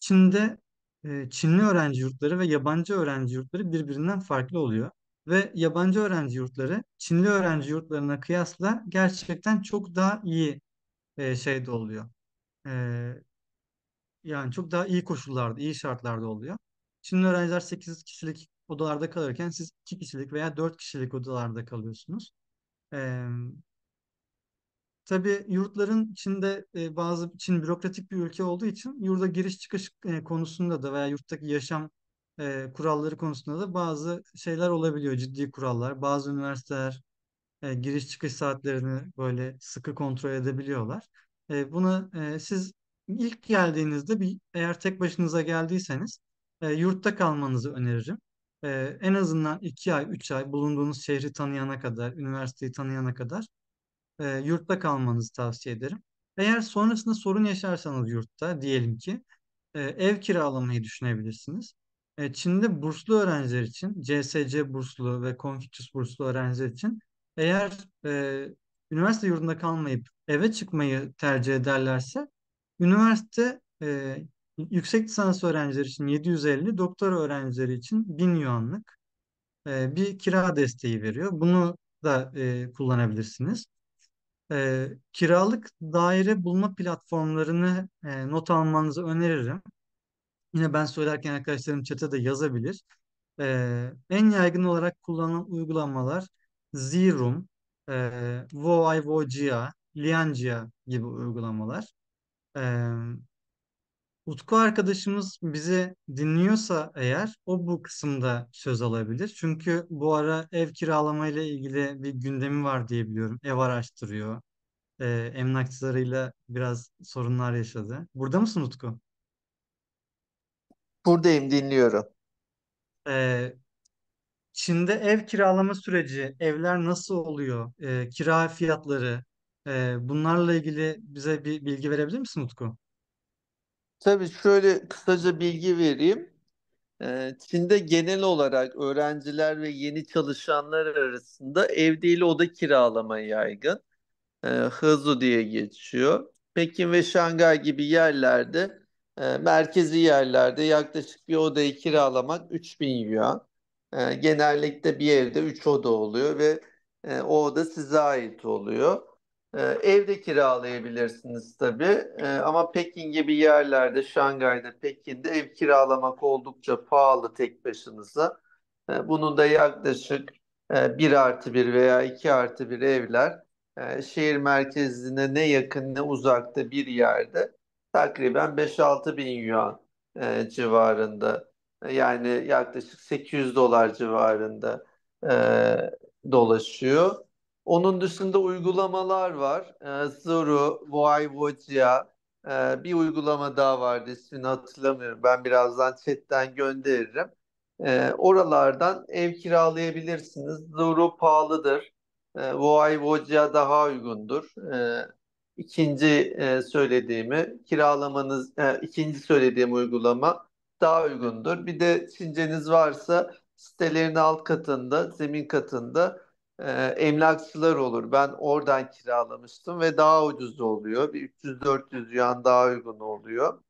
Çin'de e, Çinli öğrenci yurtları ve yabancı öğrenci yurtları birbirinden farklı oluyor. Ve yabancı öğrenci yurtları Çinli öğrenci yurtlarına kıyasla gerçekten çok daha iyi e, şeyde oluyor. E, yani çok daha iyi koşullarda, iyi şartlarda oluyor. Çinli öğrenciler 8 kişilik odalarda kalırken siz 2 kişilik veya 4 kişilik odalarda kalıyorsunuz. E, Tabii yurtların içinde e, bazı Çin bürokratik bir ülke olduğu için yurda giriş çıkış e, konusunda da veya yurttaki yaşam e, kuralları konusunda da bazı şeyler olabiliyor. Ciddi kurallar. Bazı üniversiteler e, giriş çıkış saatlerini böyle sıkı kontrol edebiliyorlar. E, bunu e, siz ilk geldiğinizde bir eğer tek başınıza geldiyseniz e, yurtta kalmanızı öneririm. E, en azından iki ay, üç ay bulunduğunuz şehri tanıyana kadar, üniversiteyi tanıyana kadar e, yurtta kalmanızı tavsiye ederim. Eğer sonrasında sorun yaşarsanız yurtta diyelim ki e, ev kiralamayı düşünebilirsiniz. E, Çin'de burslu öğrenciler için CSC burslu ve Confucius burslu öğrenciler için eğer e, üniversite yurdunda kalmayıp eve çıkmayı tercih ederlerse üniversite e, yüksek lisans öğrencileri için 750, doktora öğrencileri için 1000 yuanlık e, bir kira desteği veriyor. Bunu da e, kullanabilirsiniz. E, kiralık daire bulma platformlarını e, not almanızı öneririm. Yine ben söylerken arkadaşlarım çete de yazabilir. E, en yaygın olarak kullanılan uygulamalar Zirum, e, Voivogia, Liangia gibi uygulamalar. E, Utku arkadaşımız bizi dinliyorsa eğer o bu kısımda söz alabilir. Çünkü bu ara ev kiralama ile ilgili bir gündemi var diye biliyorum. Ev araştırıyor. Ee, emlakçılarıyla biraz sorunlar yaşadı. Burada mısın Utku? Buradayım, dinliyorum. Ee, Çin'de ev kiralama süreci, evler nasıl oluyor, e, kira fiyatları, e, bunlarla ilgili bize bir bilgi verebilir misin Utku? Tabii şöyle kısaca bilgi vereyim. Ee, Çin'de genel olarak öğrenciler ve yeni çalışanlar arasında ev değil oda kiralama yaygın. Ee, Hızlı diye geçiyor. Pekin ve Şangay gibi yerlerde, e, merkezi yerlerde yaklaşık bir odayı kiralamak 3000 yuan. Ee, genellikle bir evde 3 oda oluyor ve e, o oda size ait oluyor. E, evde kiralayabilirsiniz tabii e, ama Pekin gibi yerlerde, Şangay'da, Pekin'de ev kiralamak oldukça pahalı tek başınıza. E, bunun da yaklaşık e, 1 artı 1 veya 2 artı 1 evler e, şehir merkezine ne yakın ne uzakta bir yerde takriben 5-6 bin yuan e, civarında e, yani yaklaşık 800 dolar civarında e, dolaşıyor. Onun dışında uygulamalar var. E, Zoru, Voivodia, e, ee, bir uygulama daha vardı ismini hatırlamıyorum. Ben birazdan chatten gönderirim. E, oralardan ev kiralayabilirsiniz. Zuru pahalıdır. E, Voivodia daha uygundur. E, ikinci e, söylediğimi kiralamanız, e, ikinci söylediğim uygulama daha uygundur. Bir de Çinceniz varsa sitelerin alt katında, zemin katında e, emlakçılar olur. Ben oradan kiralamıştım ve daha ucuz oluyor. Bir 300-400 yuan daha uygun oluyor.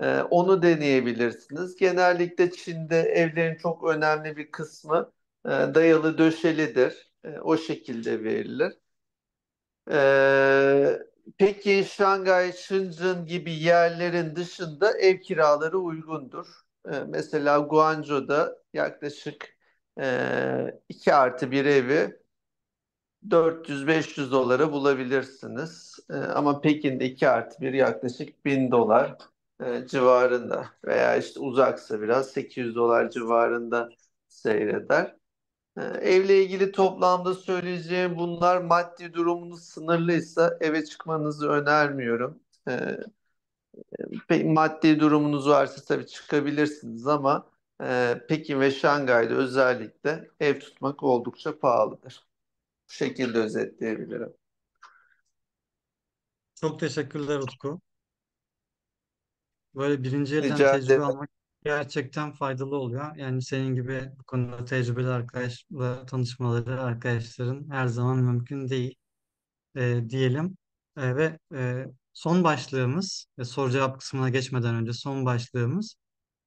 E, onu deneyebilirsiniz. Genellikle Çin'de evlerin çok önemli bir kısmı e, dayalı döşelidir. E, o şekilde verilir. E, peki Şangay, Shenzhen gibi yerlerin dışında ev kiraları uygundur. E, mesela Guangzhou'da yaklaşık e, ee, 2 artı bir evi 400-500 dolara bulabilirsiniz. E, ama Pekin'de 2 artı bir yaklaşık 1000 dolar e, civarında veya işte uzaksa biraz 800 dolar civarında seyreder. Ee, evle ilgili toplamda söyleyeceğim bunlar maddi durumunuz sınırlıysa eve çıkmanızı önermiyorum. Ee, e, maddi durumunuz varsa tabii çıkabilirsiniz ama e, ee, Pekin ve Şangay'da özellikle ev tutmak oldukça pahalıdır. Bu şekilde özetleyebilirim. Çok teşekkürler Utku. Böyle birinci elden Rica tecrübe ederim. almak gerçekten faydalı oluyor. Yani senin gibi bu konuda tecrübeli arkadaşla tanışmaları arkadaşların her zaman mümkün değil e, diyelim. E, ve e, son başlığımız, e, soru cevap kısmına geçmeden önce son başlığımız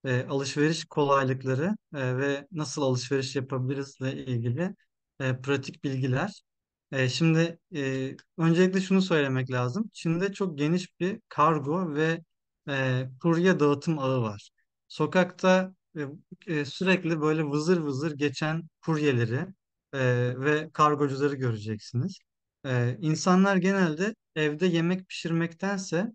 e, alışveriş kolaylıkları e, ve nasıl alışveriş yapabiliriz ile ilgili e, pratik bilgiler. E, şimdi e, öncelikle şunu söylemek lazım. Çin'de çok geniş bir kargo ve e, kurye dağıtım ağı var. Sokakta e, e sürekli böyle vızır vızır geçen kuryeleri e, ve kargocuları göreceksiniz. E, insanlar genelde evde yemek pişirmektense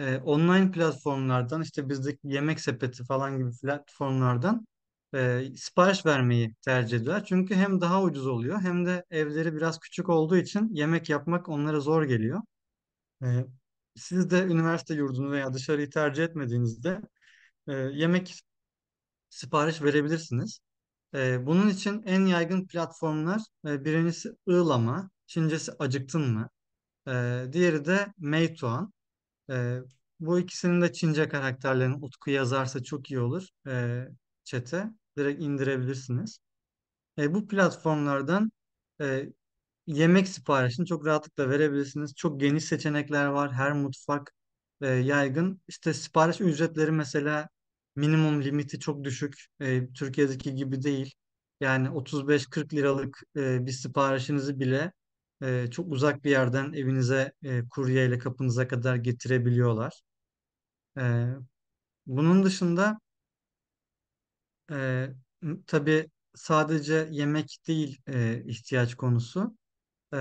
e, online platformlardan işte bizdeki yemek sepeti falan gibi platformlardan e, sipariş vermeyi tercih ediyorlar. Çünkü hem daha ucuz oluyor hem de evleri biraz küçük olduğu için yemek yapmak onlara zor geliyor. E, siz de üniversite yurdunu veya dışarıyı tercih etmediğinizde e, yemek sipariş verebilirsiniz. E, bunun için en yaygın platformlar e, birincisi ığlama, ikincisi acıktın mı? E, diğeri de Meituan. E, bu ikisinin de Çince karakterlerini Utku yazarsa çok iyi olur e, çete. Direkt indirebilirsiniz. E, bu platformlardan e, yemek siparişini çok rahatlıkla verebilirsiniz. Çok geniş seçenekler var. Her mutfak e, yaygın. İşte sipariş ücretleri mesela minimum limiti çok düşük. E, Türkiye'deki gibi değil. Yani 35-40 liralık e, bir siparişinizi bile e, çok uzak bir yerden evinize e, kuryeyle kapınıza kadar getirebiliyorlar. E, bunun dışında e, tabii sadece yemek değil e, ihtiyaç konusu. E,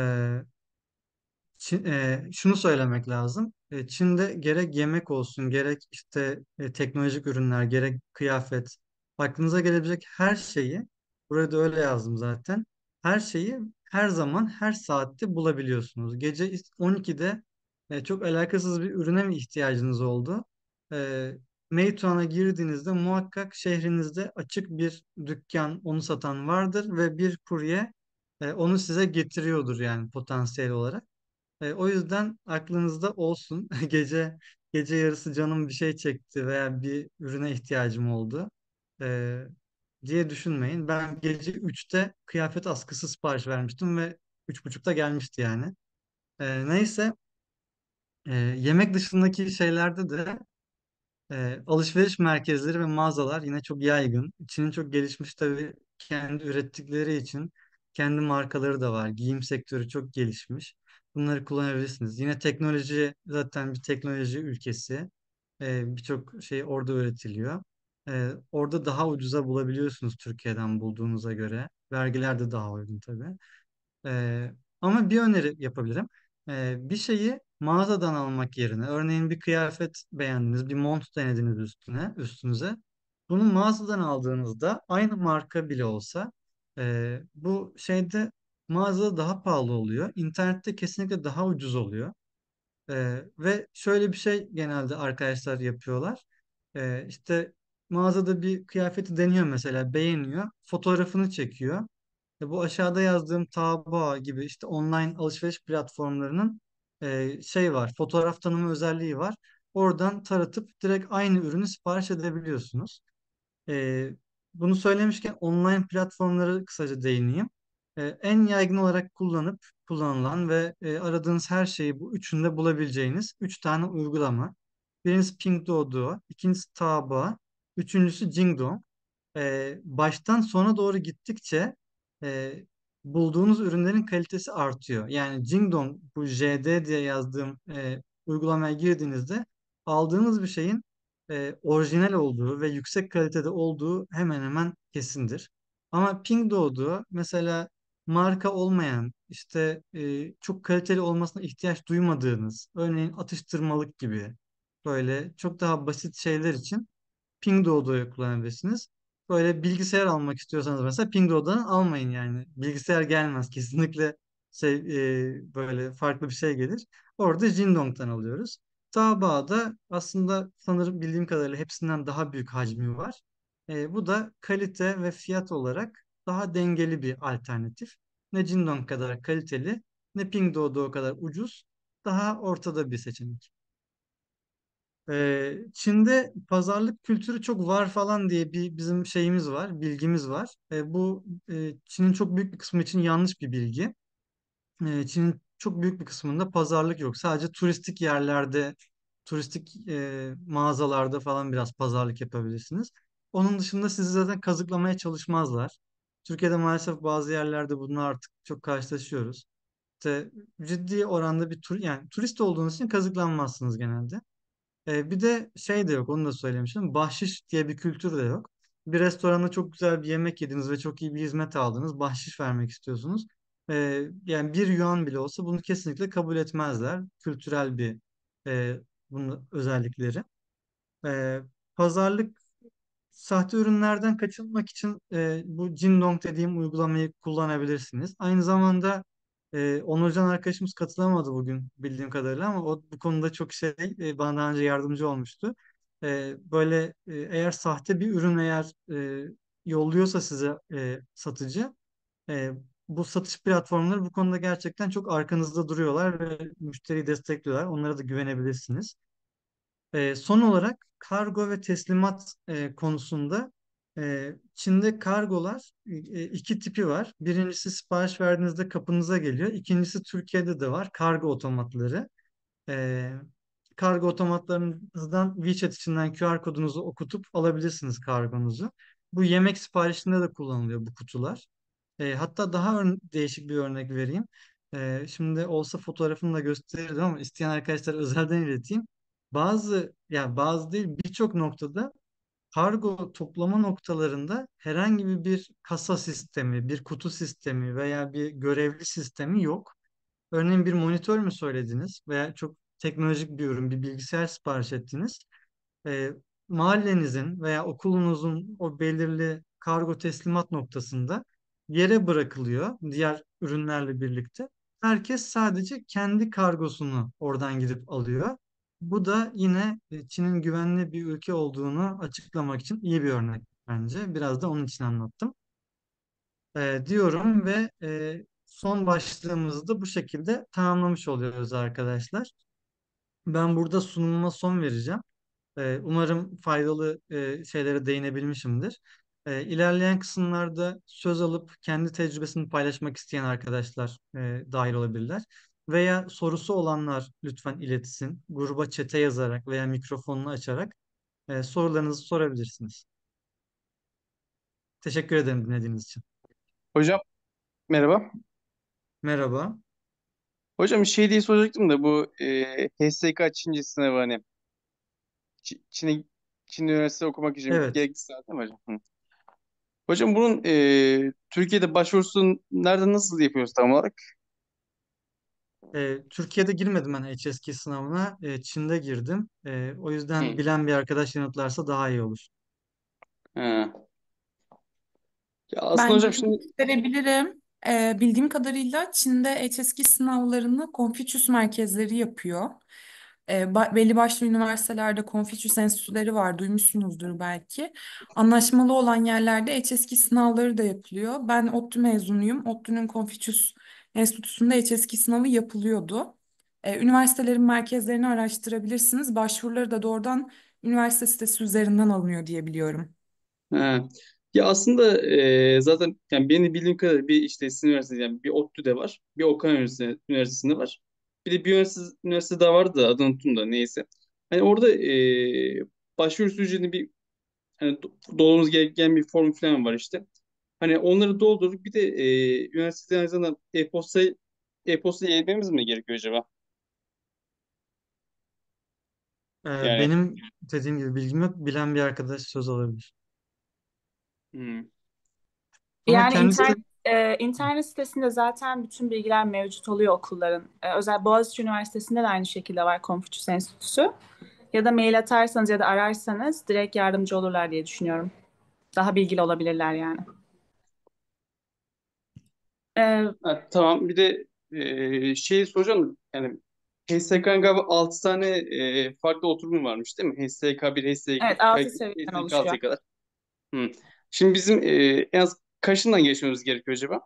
Çin, e, şunu söylemek lazım. E, Çin'de gerek yemek olsun, gerek işte e, teknolojik ürünler, gerek kıyafet, aklınıza gelebilecek her şeyi, burada öyle yazdım zaten. Her şeyi her zaman her saatte bulabiliyorsunuz. Gece 12'de e, çok alakasız bir ürüne mi ihtiyacınız oldu? E, Meituan'a girdiğinizde muhakkak şehrinizde açık bir dükkan onu satan vardır ve bir kurye e, onu size getiriyordur yani potansiyel olarak. E, o yüzden aklınızda olsun *laughs* gece gece yarısı canım bir şey çekti veya bir ürüne ihtiyacım oldu. E, diye düşünmeyin. Ben gece 3'te kıyafet askısı sipariş vermiştim ve 3.30'da gelmişti yani. Ee, neyse e, yemek dışındaki şeylerde de e, alışveriş merkezleri ve mağazalar yine çok yaygın. Çin'in çok gelişmiş tabii kendi ürettikleri için kendi markaları da var. Giyim sektörü çok gelişmiş. Bunları kullanabilirsiniz. Yine teknoloji zaten bir teknoloji ülkesi. E, birçok şey orada üretiliyor. Ee, orada daha ucuza bulabiliyorsunuz Türkiye'den bulduğunuza göre. Vergiler de daha uygun tabii. Ee, ama bir öneri yapabilirim. Ee, bir şeyi mağazadan almak yerine, örneğin bir kıyafet beğendiniz, bir mont denediniz üstüne, üstünüze. Bunu mağazadan aldığınızda aynı marka bile olsa e, bu şeyde mağazada daha pahalı oluyor. İnternette kesinlikle daha ucuz oluyor. E, ve şöyle bir şey genelde arkadaşlar yapıyorlar. E, işte mağazada bir kıyafeti deniyor mesela beğeniyor. Fotoğrafını çekiyor. E, bu aşağıda yazdığım Taobao gibi işte online alışveriş platformlarının e, şey var fotoğraf tanıma özelliği var. Oradan taratıp direkt aynı ürünü sipariş edebiliyorsunuz. E, bunu söylemişken online platformları kısaca değineyim. E, en yaygın olarak kullanıp kullanılan ve e, aradığınız her şeyi bu üçünde bulabileceğiniz üç tane uygulama. Birincisi Pingduoduo, ikincisi Taobao, Üçüncüsü Jingdong. E, ee, baştan sona doğru gittikçe e, bulduğunuz ürünlerin kalitesi artıyor. Yani Jingdong bu JD diye yazdığım e, uygulamaya girdiğinizde aldığınız bir şeyin e, orijinal olduğu ve yüksek kalitede olduğu hemen hemen kesindir. Ama Ping mesela marka olmayan işte e, çok kaliteli olmasına ihtiyaç duymadığınız örneğin atıştırmalık gibi böyle çok daha basit şeyler için Pingdo'da uygulayabilirsiniz. Böyle bilgisayar almak istiyorsanız mesela Pingdo'dan almayın yani. Bilgisayar gelmez kesinlikle şey, e, böyle farklı bir şey gelir. Orada Jindong'dan alıyoruz. Taobao'da aslında sanırım bildiğim kadarıyla hepsinden daha büyük hacmi var. E, bu da kalite ve fiyat olarak daha dengeli bir alternatif. Ne Jindong kadar kaliteli ne Pingdo'da o kadar ucuz. Daha ortada bir seçenek. Ee, Çin'de pazarlık kültürü çok var falan diye bir bizim şeyimiz var, bilgimiz var. Ee, bu e, Çin'in çok büyük bir kısmı için yanlış bir bilgi. Ee, Çin'in çok büyük bir kısmında pazarlık yok. Sadece turistik yerlerde, turistik e, mağazalarda falan biraz pazarlık yapabilirsiniz. Onun dışında sizi zaten kazıklamaya çalışmazlar. Türkiye'de maalesef bazı yerlerde bunu artık çok karşılaşıyoruz. İşte ciddi oranda bir tur yani turist olduğunuz için kazıklanmazsınız genelde. E, bir de şey de yok onu da söylemiştim. Bahşiş diye bir kültür de yok. Bir restoranda çok güzel bir yemek yediniz ve çok iyi bir hizmet aldınız. Bahşiş vermek istiyorsunuz. E, yani bir yuan bile olsa bunu kesinlikle kabul etmezler. Kültürel bir e, bunun özellikleri. E, pazarlık sahte ürünlerden kaçınmak için e, bu Jindong dediğim uygulamayı kullanabilirsiniz. Aynı zamanda e, Onurcan arkadaşımız katılamadı bugün bildiğim kadarıyla ama o bu konuda çok şey e, bana daha önce yardımcı olmuştu. E, böyle e, eğer sahte bir ürün eğer e, yolluyorsa size e, satıcı e, bu satış platformları bu konuda gerçekten çok arkanızda duruyorlar ve müşteriyi destekliyorlar. Onlara da güvenebilirsiniz. E, son olarak kargo ve teslimat e, konusunda ee, Çin'de kargolar e, e, iki tipi var. Birincisi sipariş verdiğinizde kapınıza geliyor. İkincisi Türkiye'de de var kargo otomatları. Ee, kargo otomatlarınızdan WeChat içinden QR kodunuzu okutup alabilirsiniz kargonuzu. Bu yemek siparişinde de kullanılıyor bu kutular. Ee, hatta daha değişik bir örnek vereyim. Şimdi olsa fotoğrafını da gösterirdim ama isteyen arkadaşlara *laughs* özelden ileteyim. Bazı yani bazı değil birçok noktada kargo toplama noktalarında herhangi bir kasa sistemi, bir kutu sistemi veya bir görevli sistemi yok. Örneğin bir monitör mü söylediniz veya çok teknolojik bir ürün, bir bilgisayar sipariş ettiniz. E, mahallenizin veya okulunuzun o belirli kargo teslimat noktasında yere bırakılıyor diğer ürünlerle birlikte. Herkes sadece kendi kargosunu oradan gidip alıyor bu da yine e, Çin'in güvenli bir ülke olduğunu açıklamak için iyi bir örnek bence. Biraz da onun için anlattım. E, diyorum ve e, son başlığımızı da bu şekilde tamamlamış oluyoruz arkadaşlar. Ben burada sunumuma son vereceğim. E, umarım faydalı e, şeylere değinebilmişimdir. E, ilerleyen kısımlarda söz alıp kendi tecrübesini paylaşmak isteyen arkadaşlar e, dahil olabilirler veya sorusu olanlar lütfen iletsin. Gruba çete yazarak veya mikrofonunu açarak e, sorularınızı sorabilirsiniz. Teşekkür ederim dinlediğiniz için. Hocam merhaba. Merhaba. Hocam bir şey diye soracaktım da bu e, HSK Çince sınavı hani Ç- Çin'e Çin üniversitesi okumak için evet. gerekli mi hocam. Hı. Hocam bunun e, Türkiye'de başvurusunu nereden nasıl yapıyoruz tam olarak? E, Türkiye'de girmedim ben HSK sınavına. E, Çin'de girdim. E, o yüzden Hı. bilen bir arkadaş yanıtlarsa daha iyi olur. Ha. Ya aslında Ben şimdi gösterebilirim. Ee, bildiğim kadarıyla Çin'de HSK sınavlarını Konfüçyüs merkezleri yapıyor. Ee, ba- belli başlı üniversitelerde Konfüçyüs enstitüleri var, duymuşsunuzdur belki. Anlaşmalı olan yerlerde HSK sınavları da yapılıyor. Ben ODTÜ mezunuyum. ODTÜ'nün Konfüçyüs Enstitüsü'nde HSK sınavı yapılıyordu. E, üniversitelerin merkezlerini araştırabilirsiniz. Başvuruları da doğrudan üniversite sitesi üzerinden alınıyor diye biliyorum. Ha. Ya aslında e, zaten yani beni bildiğim kadar bir işte üniversitesi, üniversitede yani bir ODTÜ'de var. Bir Okan Üniversitesi, Üniversitesi'nde var. Bir de bir üniversite, üniversite daha vardı da adını unuttum da neyse. Hani orada e, başvuru sürecinde bir hani doldurmamız gereken bir form falan var işte. Hani onları doldurup Bir de e, üniversiteden zaten e-posta e-posta yayınlamamız mı gerekiyor acaba? Ee, Yani benim dediğim gibi bilgim yok. Bilen bir arkadaş söz alabilir. hmm. Yani kendisi internet, de e, internet sitesinde zaten bütün bilgiler mevcut oluyor okulların. E, özel Boğaziçi Üniversitesi'nde de aynı şekilde var Confucius Enstitüsü. Ya da mail atarsanız ya da ararsanız direkt yardımcı olurlar diye düşünüyorum. Daha bilgili olabilirler yani. Ee, tamam bir de e, şeyi soracağım yani HSK'nın galiba 6 tane e, farklı oturumu varmış değil mi? HSK 1, HSK evet altı 6 HSK seviyeden oluşuyor. 6'ya kadar. Hı. Şimdi bizim e, en az kaçından geçmemiz gerekiyor acaba?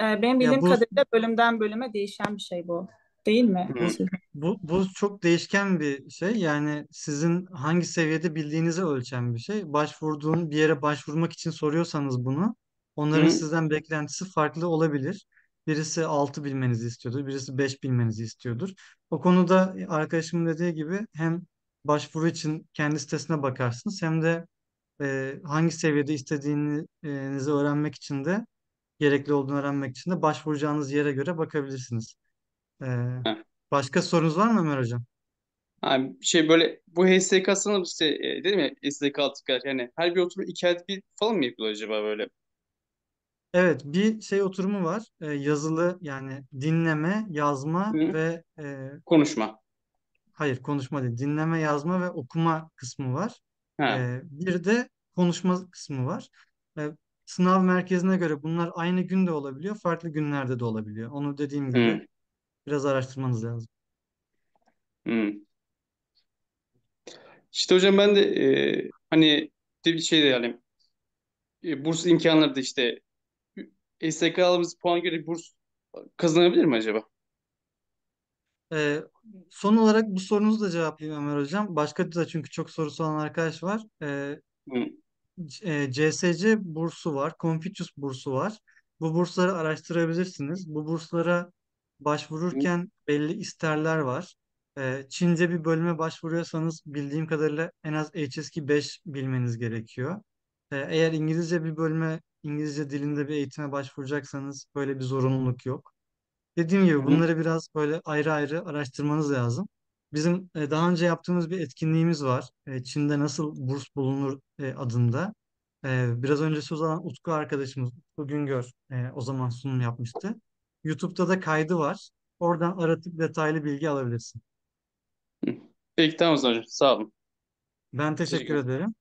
Ee, benim Ya bildiğim bu kadarıyla bölümden bölüme değişen bir şey bu. Değil mi? Hı. Sizin? Bu, bu çok değişken bir şey. Yani sizin hangi seviyede bildiğinizi ölçen bir şey. Başvurduğun bir yere başvurmak için soruyorsanız bunu Onların Hı? sizden beklentisi farklı olabilir. Birisi 6 bilmenizi istiyordur, birisi 5 bilmenizi istiyordur. O konuda e, arkadaşımın dediği gibi hem başvuru için kendi sitesine bakarsınız hem de e, hangi seviyede istediğinizi e, öğrenmek için de gerekli olduğunu öğrenmek için de başvuracağınız yere göre bakabilirsiniz. E, başka sorunuz var mı Ömer Hocam? Yani şey böyle bu HSK sınavı işte e, dedim ya HSK kadar yani her bir oturum iki adet bir falan mı yapılıyor acaba böyle? Evet, bir şey oturumu var. E, yazılı yani dinleme, yazma Hı. ve e, Konuşma. hayır konuşma değil, dinleme, yazma ve okuma kısmı var. Ha. E, bir de konuşma kısmı var. E, sınav merkezine göre bunlar aynı günde olabiliyor, farklı günlerde de olabiliyor. Onu dediğim Hı. gibi biraz araştırmanız lazım. Hı. İşte hocam ben de e, hani bir şey de yani e, burs imkanları da işte İstikrarımız puan göre burs kazanabilir mi acaba? Ee, son olarak bu sorunuzu da cevaplayayım Ömer Hocam. Başka da çünkü çok sorusu olan arkadaş var. Ee, CSC e, bursu var. Confucius bursu var. Bu bursları araştırabilirsiniz. Bu burslara başvururken Hı. belli isterler var. Ee, Çince bir bölüme başvuruyorsanız bildiğim kadarıyla en az HSK 5 bilmeniz gerekiyor. E, eğer İngilizce bir bölüme, İngilizce dilinde bir eğitime başvuracaksanız böyle bir zorunluluk yok. Dediğim gibi bunları biraz böyle ayrı ayrı araştırmanız lazım. Bizim e, daha önce yaptığımız bir etkinliğimiz var. E, Çin'de nasıl burs bulunur adında. biraz önce söz alan Utku arkadaşımız Utku Güngör o zaman sunum yapmıştı. YouTube'da da kaydı var. Oradan aratıp detaylı bilgi alabilirsin. Peki tamam hocam. Sağ olun. Ben teşekkür Teşekkür ederim.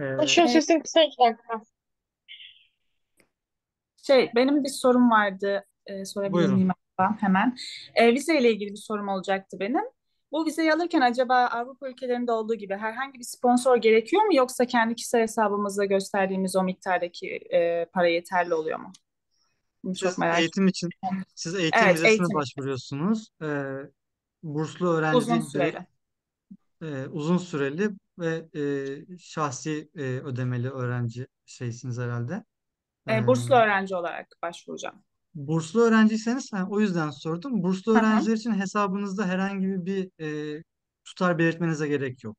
Ee, Şu Evet. sesin kısa iki dakika. Şey, benim bir sorum vardı. Ee, sorabilir buyurun. miyim acaba hemen? Ee, ile ilgili bir sorum olacaktı benim. Bu vizeyi alırken acaba Avrupa ülkelerinde olduğu gibi herhangi bir sponsor gerekiyor mu yoksa kendi kişisel hesabımızda gösterdiğimiz o miktardaki e, para yeterli oluyor mu? Bunu çok Siz merak eğitim için ediyorum. siz eğitim Evet, vizesine başvuruyorsunuz. Ee, burslu uzun öğrencileri süreli. e, uzun süreli ve e, şahsi e, ödemeli öğrenci şeysiniz herhalde. E, burslu öğrenci olarak başvuracağım. Burslu öğrenciyseniz yani o yüzden sordum. Burslu öğrenciler için hesabınızda herhangi bir e, tutar belirtmenize gerek yok.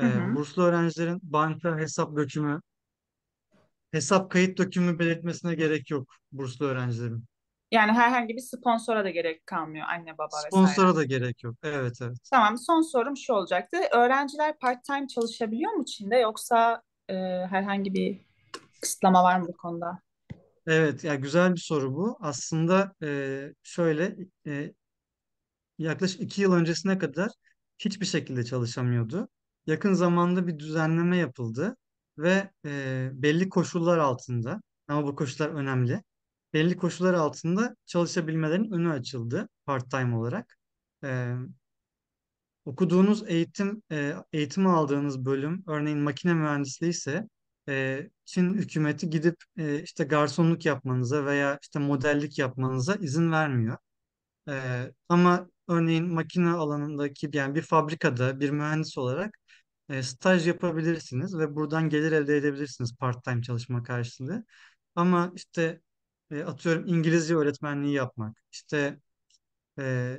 E, burslu öğrencilerin banka hesap dökümü, hesap kayıt dökümü belirtmesine gerek yok burslu öğrencilerin. Yani herhangi bir sponsora da gerek kalmıyor anne baba vesaire. Sponsora da gerek yok. Evet evet. Tamam son sorum şu olacaktı. Öğrenciler part time çalışabiliyor mu Çin'de yoksa e, herhangi bir kısıtlama var mı bu konuda? Evet ya yani güzel bir soru bu. Aslında e, şöyle e, yaklaşık iki yıl öncesine kadar hiçbir şekilde çalışamıyordu. Yakın zamanda bir düzenleme yapıldı ve e, belli koşullar altında ama bu koşullar önemli belli koşullar altında çalışabilmelerin önü açıldı part-time olarak. Ee, okuduğunuz eğitim, e, eğitimi aldığınız bölüm, örneğin makine mühendisliği ise e, Çin hükümeti gidip e, işte garsonluk yapmanıza veya işte modellik yapmanıza izin vermiyor. E, ama örneğin makine alanındaki yani bir fabrikada bir mühendis olarak e, staj yapabilirsiniz ve buradan gelir elde edebilirsiniz part-time çalışma karşılığı. Ama işte e, atıyorum İngilizce öğretmenliği yapmak, işte e,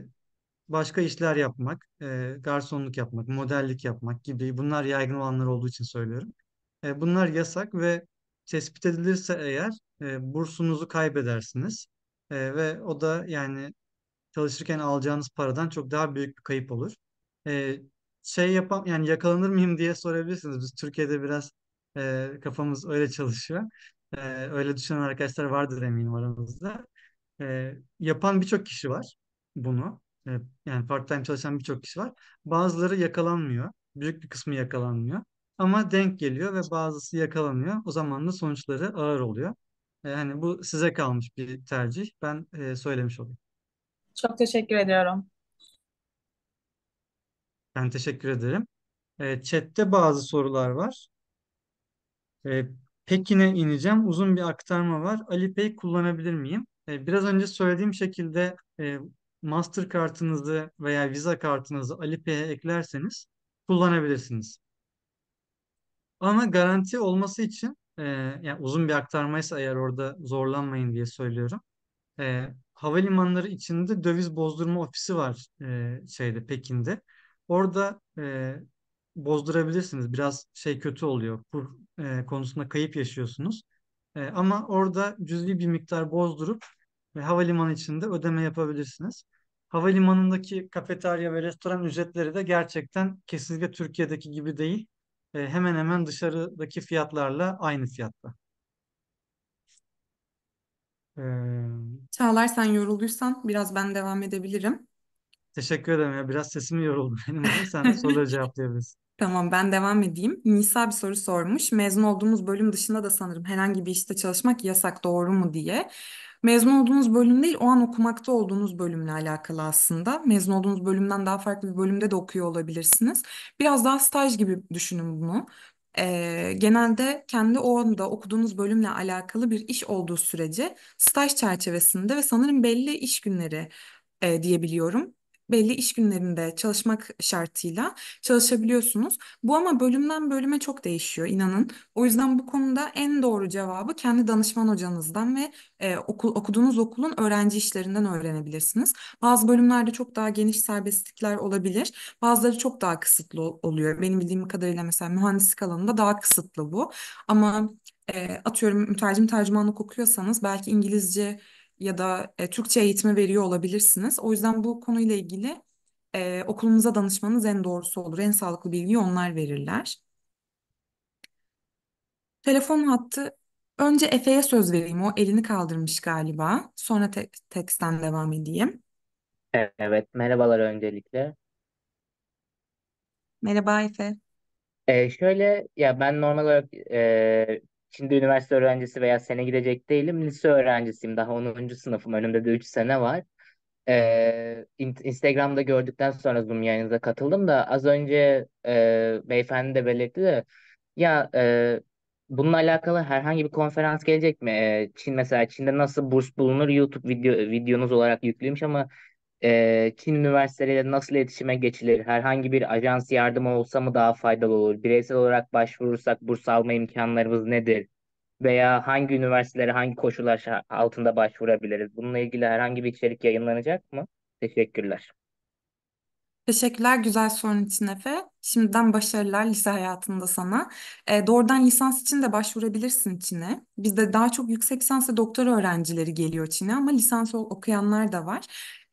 başka işler yapmak, e, garsonluk yapmak, modellik yapmak gibi bunlar yaygın olanlar olduğu için söylüyorum. E, bunlar yasak ve tespit edilirse eğer e, bursunuzu kaybedersiniz e, ve o da yani çalışırken alacağınız paradan çok daha büyük bir kayıp olur. E, şey yapam yani yakalanır mıyım diye sorabilirsiniz. Biz Türkiye'de biraz e, kafamız öyle çalışıyor. Ee, öyle düşünen arkadaşlar vardır eminim aramızda. Ee, yapan birçok kişi var bunu. Ee, yani part-time çalışan birçok kişi var. Bazıları yakalanmıyor. Büyük bir kısmı yakalanmıyor. Ama denk geliyor ve bazısı yakalanıyor. O zaman da sonuçları ağır oluyor. Yani ee, bu size kalmış bir tercih. Ben e, söylemiş olayım. Çok teşekkür ediyorum. Ben teşekkür ederim. E, chatte bazı sorular var. E, Pekin'e ineceğim. Uzun bir aktarma var. Alipay kullanabilir miyim? E, biraz önce söylediğim şekilde e, Master kartınızı veya Visa kartınızı Alipay'e eklerseniz kullanabilirsiniz. Ama garanti olması için e, yani uzun bir aktarmaysa eğer orada zorlanmayın diye söylüyorum. E, havalimanları içinde döviz bozdurma ofisi var e, şeyde Pekin'de. Orada e, bozdurabilirsiniz. Biraz şey kötü oluyor. Bu e, konusunda kayıp yaşıyorsunuz. E, ama orada cüz'i bir miktar bozdurup ve havalimanı içinde ödeme yapabilirsiniz. Havalimanındaki kafeterya ve restoran ücretleri de gerçekten kesinlikle Türkiye'deki gibi değil. E, hemen hemen dışarıdaki fiyatlarla aynı fiyatta. Ee, Çağlar sen yorulduysan biraz ben devam edebilirim. teşekkür ederim ya. Biraz sesim yoruldu benim sen de soruları *laughs* cevaplayabilirsin. Tamam ben devam edeyim. Nisa bir soru sormuş. Mezun olduğumuz bölüm dışında da sanırım herhangi bir işte çalışmak yasak doğru mu diye. Mezun olduğunuz bölüm değil o an okumakta olduğunuz bölümle alakalı aslında. Mezun olduğunuz bölümden daha farklı bir bölümde de okuyor olabilirsiniz. Biraz daha staj gibi düşünün bunu. Ee, genelde kendi o anda okuduğunuz bölümle alakalı bir iş olduğu sürece staj çerçevesinde ve sanırım belli iş günleri e, diyebiliyorum belli iş günlerinde çalışmak şartıyla çalışabiliyorsunuz. Bu ama bölümden bölüme çok değişiyor inanın. O yüzden bu konuda en doğru cevabı kendi danışman hocanızdan ve e, okul okuduğunuz okulun öğrenci işlerinden öğrenebilirsiniz. Bazı bölümlerde çok daha geniş serbestlikler olabilir. Bazıları çok daha kısıtlı oluyor. Benim bildiğim kadarıyla mesela mühendislik alanında daha kısıtlı bu. Ama e, atıyorum mütercim tercümanlık okuyorsanız belki İngilizce ya da e, Türkçe eğitimi veriyor olabilirsiniz. O yüzden bu konuyla ilgili e, okulunuza danışmanız en doğrusu olur. En sağlıklı bilgiyi onlar verirler. Telefon hattı önce Efe'ye söz vereyim. O elini kaldırmış galiba. Sonra te teksten devam edeyim. Evet, merhabalar öncelikle. Merhaba Efe. Ee, şöyle ya ben normal olarak e, Şimdi üniversite öğrencisi veya sene gidecek değilim. Lise öğrencisiyim. Daha 10. sınıfım. Önümde de 3 sene var. Ee, Instagram'da gördükten sonra Zoom yayınıza katıldım da az önce e, beyefendi de belirtti de ya e, bununla alakalı herhangi bir konferans gelecek mi? E, Çin mesela Çin'de nasıl burs bulunur YouTube video videonuz olarak yüklüymüş ama e, Çin üniversiteleriyle nasıl iletişime geçilir? Herhangi bir ajans yardımı olsa mı daha faydalı olur? Bireysel olarak başvurursak burs alma imkanlarımız nedir? Veya hangi üniversitelere hangi koşullar altında başvurabiliriz? Bununla ilgili herhangi bir içerik yayınlanacak mı? Teşekkürler. Teşekkürler güzel sorun için Efe. Şimdiden başarılar lise hayatında sana. E, doğrudan lisans için de başvurabilirsin Çin'e. Bizde daha çok yüksek lisans ve doktora öğrencileri geliyor Çin'e ama lisans okuyanlar da var.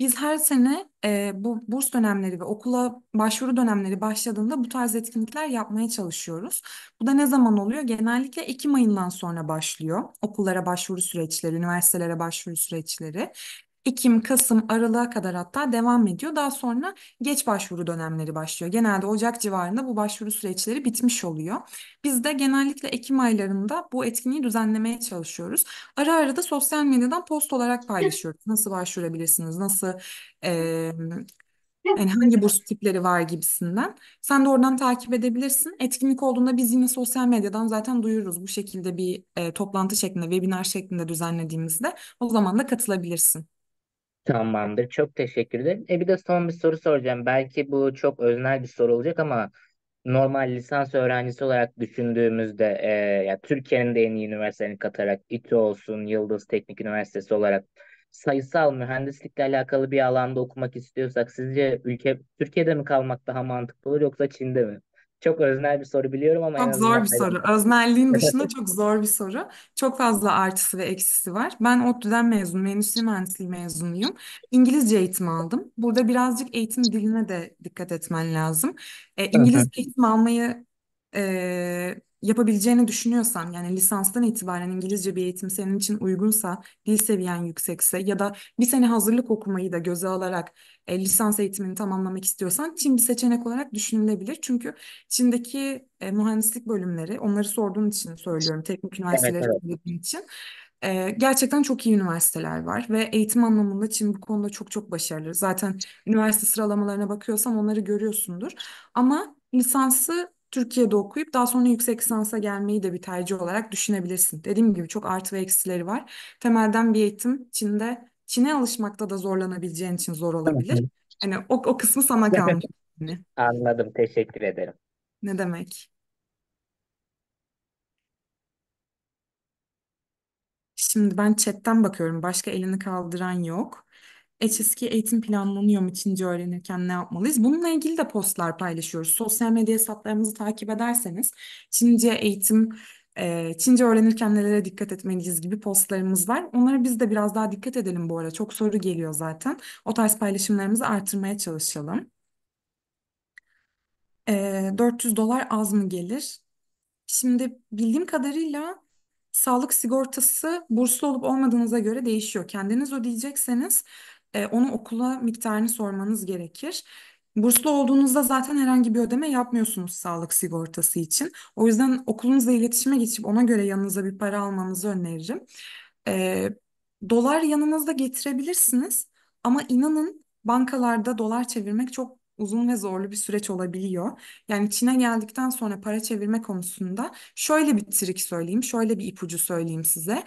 Biz her sene e, bu burs dönemleri ve okula başvuru dönemleri başladığında bu tarz etkinlikler yapmaya çalışıyoruz. Bu da ne zaman oluyor? Genellikle Ekim ayından sonra başlıyor okullara başvuru süreçleri, üniversitelere başvuru süreçleri. Ekim, Kasım, Aralık'a kadar hatta devam ediyor. Daha sonra geç başvuru dönemleri başlıyor. Genelde Ocak civarında bu başvuru süreçleri bitmiş oluyor. Biz de genellikle Ekim aylarında bu etkinliği düzenlemeye çalışıyoruz. Ara ara da sosyal medyadan post olarak paylaşıyoruz. Nasıl başvurabilirsiniz, nasıl e, yani hangi burs tipleri var gibisinden. Sen de oradan takip edebilirsin. Etkinlik olduğunda biz yine sosyal medyadan zaten duyururuz. Bu şekilde bir e, toplantı şeklinde, webinar şeklinde düzenlediğimizde o zaman da katılabilirsin. Tamamdır. Çok teşekkür ederim. E bir de son bir soru soracağım. Belki bu çok öznel bir soru olacak ama normal lisans öğrencisi olarak düşündüğümüzde e, ya Türkiye'nin de en iyi üniversitelerini katarak İTÜ olsun, Yıldız Teknik Üniversitesi olarak sayısal mühendislikle alakalı bir alanda okumak istiyorsak sizce ülke Türkiye'de mi kalmak daha mantıklı olur yoksa Çin'de mi? Çok öznel bir soru biliyorum ama Çok zor bir soru. Öznelliğin *laughs* dışında çok zor bir soru. Çok fazla artısı ve eksisi var. Ben ODTÜ'den mezunum, endüstri mühendisliği mezunuyum. İngilizce eğitim aldım. Burada birazcık eğitim diline de dikkat etmen lazım. E, İngilizce eğitim almayı e, yapabileceğini düşünüyorsan yani lisanstan itibaren İngilizce bir eğitim senin için uygunsa, dil seviyen yüksekse ya da bir sene hazırlık okumayı da göze alarak e, lisans eğitimini tamamlamak istiyorsan Çin bir seçenek olarak düşünülebilir. Çünkü Çin'deki e, mühendislik bölümleri, onları sorduğun için söylüyorum teknik üniversiteleri evet, evet. için. E, gerçekten çok iyi üniversiteler var ve eğitim anlamında Çin bu konuda çok çok başarılı. Zaten üniversite sıralamalarına bakıyorsam onları görüyorsundur. Ama lisansı Türkiye'de okuyup daha sonra yüksek lisansa gelmeyi de bir tercih olarak düşünebilirsin. Dediğim gibi çok artı ve eksileri var. Temelden bir eğitim Çin'de Çin'e alışmakta da zorlanabileceğin için zor olabilir. Hani o, o kısmı sana *laughs* kalmış. Yani. Anladım. Teşekkür ederim. Ne demek? Şimdi ben chatten bakıyorum. Başka elini kaldıran yok. HSK eğitim planlanıyor mu Çince öğrenirken ne yapmalıyız? Bununla ilgili de postlar paylaşıyoruz. Sosyal medya hesaplarımızı takip ederseniz Çince eğitim e, Çince öğrenirken nelere dikkat etmeliyiz gibi postlarımız var. Onlara biz de biraz daha dikkat edelim bu ara. Çok soru geliyor zaten. O tarz paylaşımlarımızı artırmaya çalışalım. 400 e, dolar az mı gelir? Şimdi bildiğim kadarıyla sağlık sigortası burslu olup olmadığınıza göre değişiyor. Kendiniz ödeyecekseniz e, onu okula miktarını sormanız gerekir. Burslu olduğunuzda zaten herhangi bir ödeme yapmıyorsunuz sağlık sigortası için. O yüzden okulunuzla iletişime geçip ona göre yanınıza bir para almanızı öneririm. E, dolar yanınızda getirebilirsiniz ama inanın bankalarda dolar çevirmek çok uzun ve zorlu bir süreç olabiliyor. Yani Çin'e geldikten sonra para çevirme konusunda şöyle bir trik söyleyeyim, şöyle bir ipucu söyleyeyim size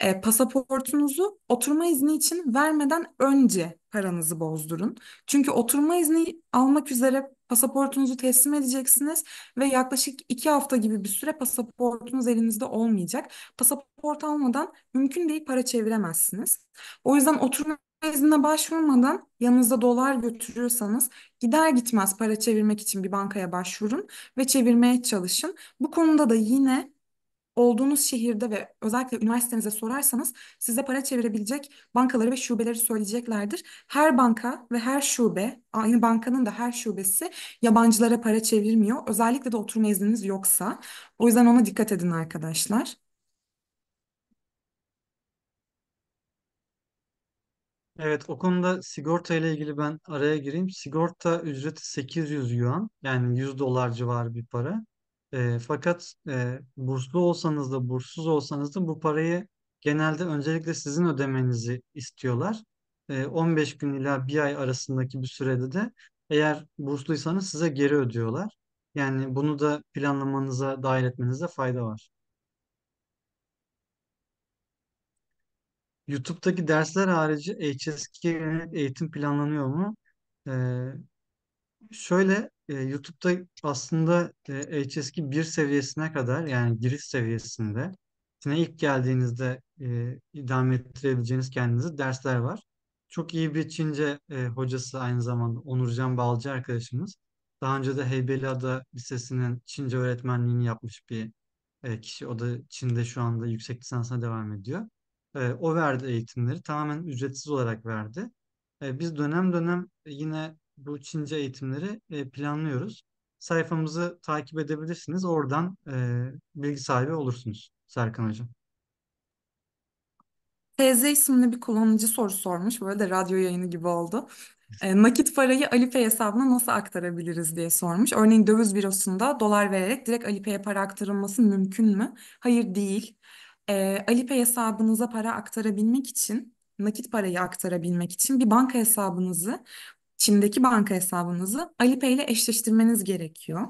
e, pasaportunuzu oturma izni için vermeden önce paranızı bozdurun. Çünkü oturma izni almak üzere pasaportunuzu teslim edeceksiniz ve yaklaşık iki hafta gibi bir süre pasaportunuz elinizde olmayacak. Pasaport almadan mümkün değil para çeviremezsiniz. O yüzden oturma iznine başvurmadan yanınızda dolar götürüyorsanız gider gitmez para çevirmek için bir bankaya başvurun ve çevirmeye çalışın. Bu konuda da yine olduğunuz şehirde ve özellikle üniversitenize sorarsanız size para çevirebilecek bankaları ve şubeleri söyleyeceklerdir. Her banka ve her şube, aynı bankanın da her şubesi yabancılara para çevirmiyor. Özellikle de oturma izniniz yoksa. O yüzden ona dikkat edin arkadaşlar. Evet o konuda sigorta ile ilgili ben araya gireyim. Sigorta ücreti 800 yuan yani 100 dolar civarı bir para. E, fakat e, burslu olsanız da burssuz olsanız da bu parayı genelde öncelikle sizin ödemenizi istiyorlar. E, 15 gün ila bir ay arasındaki bir sürede de eğer bursluysanız size geri ödüyorlar. Yani bunu da planlamanıza dahil etmenizde fayda var. YouTube'daki dersler harici HSK yönelik eğitim planlanıyor mu? Ee, Şöyle e, YouTube'da aslında e, hs 1 seviyesine kadar yani giriş seviyesinde yine ilk geldiğinizde e, idame ettirebileceğiniz kendinizi dersler var. Çok iyi bir Çince e, hocası aynı zamanda Onurcan Balcı arkadaşımız. Daha önce de Heybeliada Lisesi'nin Çince öğretmenliğini yapmış bir e, kişi. O da Çin'de şu anda yüksek lisansına devam ediyor. E, o verdi eğitimleri tamamen ücretsiz olarak verdi. E, biz dönem dönem e, yine bu Çince eğitimleri e, planlıyoruz. Sayfamızı takip edebilirsiniz. Oradan e, bilgi sahibi olursunuz Serkan Hocam. TZ isimli bir kullanıcı soru sormuş. Böyle de radyo yayını gibi oldu. E, nakit parayı Alipay hesabına nasıl aktarabiliriz diye sormuş. Örneğin döviz bürosunda dolar vererek direkt Alipay'e para aktarılması mümkün mü? Hayır değil. E, Alipay hesabınıza para aktarabilmek için nakit parayı aktarabilmek için bir banka hesabınızı Çin'deki banka hesabınızı Alipay ile eşleştirmeniz gerekiyor.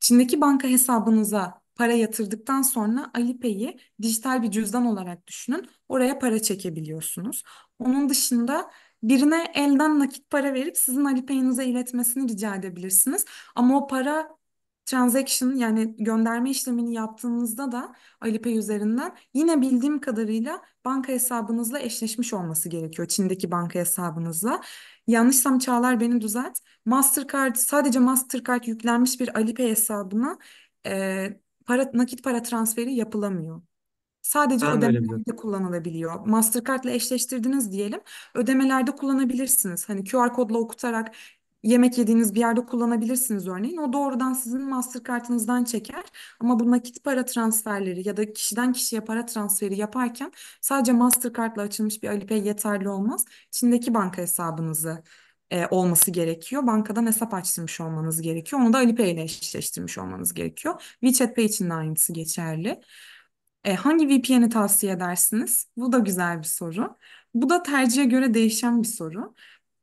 Çin'deki banka hesabınıza para yatırdıktan sonra Alipay'i dijital bir cüzdan olarak düşünün. Oraya para çekebiliyorsunuz. Onun dışında birine elden nakit para verip sizin Alipay'ınıza iletmesini rica edebilirsiniz. Ama o para transaction yani gönderme işlemini yaptığınızda da Alipay üzerinden yine bildiğim kadarıyla banka hesabınızla eşleşmiş olması gerekiyor. Çin'deki banka hesabınızla. Yanlışsam Çağlar beni düzelt. Mastercard sadece Mastercard yüklenmiş bir Alipay hesabına e, para, nakit para transferi yapılamıyor. Sadece ben ödemelerde kullanılabiliyor. Mastercard ile eşleştirdiniz diyelim. Ödemelerde kullanabilirsiniz. Hani QR kodla okutarak yemek yediğiniz bir yerde kullanabilirsiniz örneğin. O doğrudan sizin Mastercard'ınızdan çeker. Ama bu nakit para transferleri ya da kişiden kişiye para transferi yaparken sadece Mastercard'la açılmış bir Alipay yeterli olmaz. Çin'deki banka hesabınızı e, olması gerekiyor. Bankadan hesap açtırmış olmanız gerekiyor. Onu da Alipay ile eşleştirmiş olmanız gerekiyor. WeChat Pay için de aynısı geçerli. E, hangi VPN'i tavsiye edersiniz? Bu da güzel bir soru. Bu da tercihe göre değişen bir soru.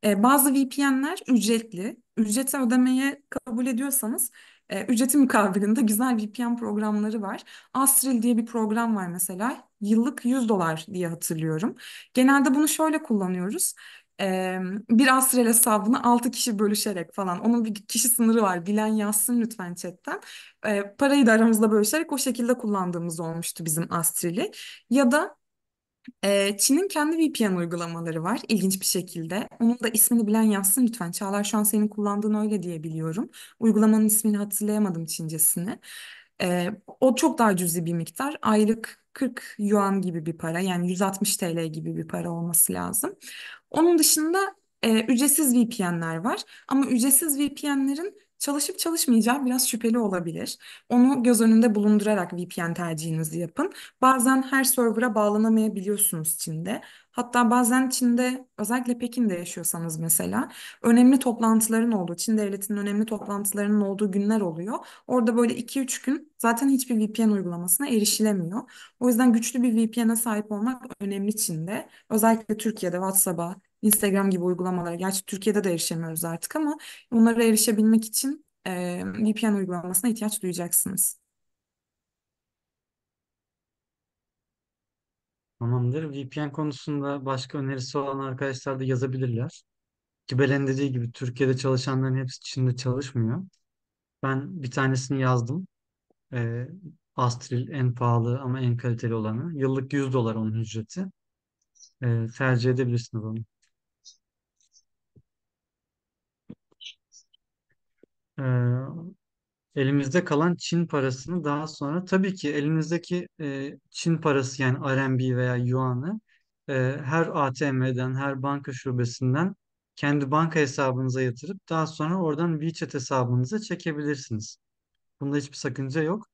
E, bazı VPN'ler ücretli. Ücreti ödemeye kabul ediyorsanız e, ücreti mukabilinde güzel VPN programları var. Astril diye bir program var mesela. Yıllık 100 dolar diye hatırlıyorum. Genelde bunu şöyle kullanıyoruz. E, bir Astril hesabını 6 kişi bölüşerek falan. Onun bir kişi sınırı var. Bilen yazsın lütfen chatten. E, parayı da aramızda bölüşerek o şekilde kullandığımız olmuştu bizim Astril'i. Ya da ee, Çin'in kendi VPN uygulamaları var ilginç bir şekilde. Onun da ismini bilen yazsın lütfen. Çağlar şu an senin kullandığın öyle diye biliyorum. Uygulamanın ismini hatırlayamadım Çincesini. Ee, o çok daha cüzi bir miktar. Aylık 40 yuan gibi bir para yani 160 TL gibi bir para olması lazım. Onun dışında e, ücretsiz VPN'ler var ama ücretsiz VPN'lerin Çalışıp çalışmayacağı biraz şüpheli olabilir. Onu göz önünde bulundurarak VPN tercihinizi yapın. Bazen her server'a bağlanamayabiliyorsunuz Çin'de. Hatta bazen Çin'de özellikle Pekin'de yaşıyorsanız mesela önemli toplantıların olduğu, Çin devletinin önemli toplantılarının olduğu günler oluyor. Orada böyle 2-3 gün zaten hiçbir VPN uygulamasına erişilemiyor. O yüzden güçlü bir VPN'e sahip olmak önemli Çin'de. Özellikle Türkiye'de WhatsApp'a, Instagram gibi uygulamalara. Gerçi Türkiye'de de erişemiyoruz artık ama onlara erişebilmek için e, VPN uygulamasına ihtiyaç duyacaksınız. Tamamdır. VPN konusunda başka önerisi olan arkadaşlar da yazabilirler. Ki dediği gibi Türkiye'de çalışanların hepsi Çin'de çalışmıyor. Ben bir tanesini yazdım. Ee, Astril en pahalı ama en kaliteli olanı. Yıllık 100 dolar onun ücreti. Ee, tercih edebilirsiniz onu. Ee, elimizde kalan Çin parasını daha sonra tabii ki elimizdeki e, Çin parası yani RMB veya Yuan'ı e, her ATM'den, her banka şubesinden kendi banka hesabınıza yatırıp daha sonra oradan WeChat hesabınıza çekebilirsiniz. Bunda hiçbir sakınca yok.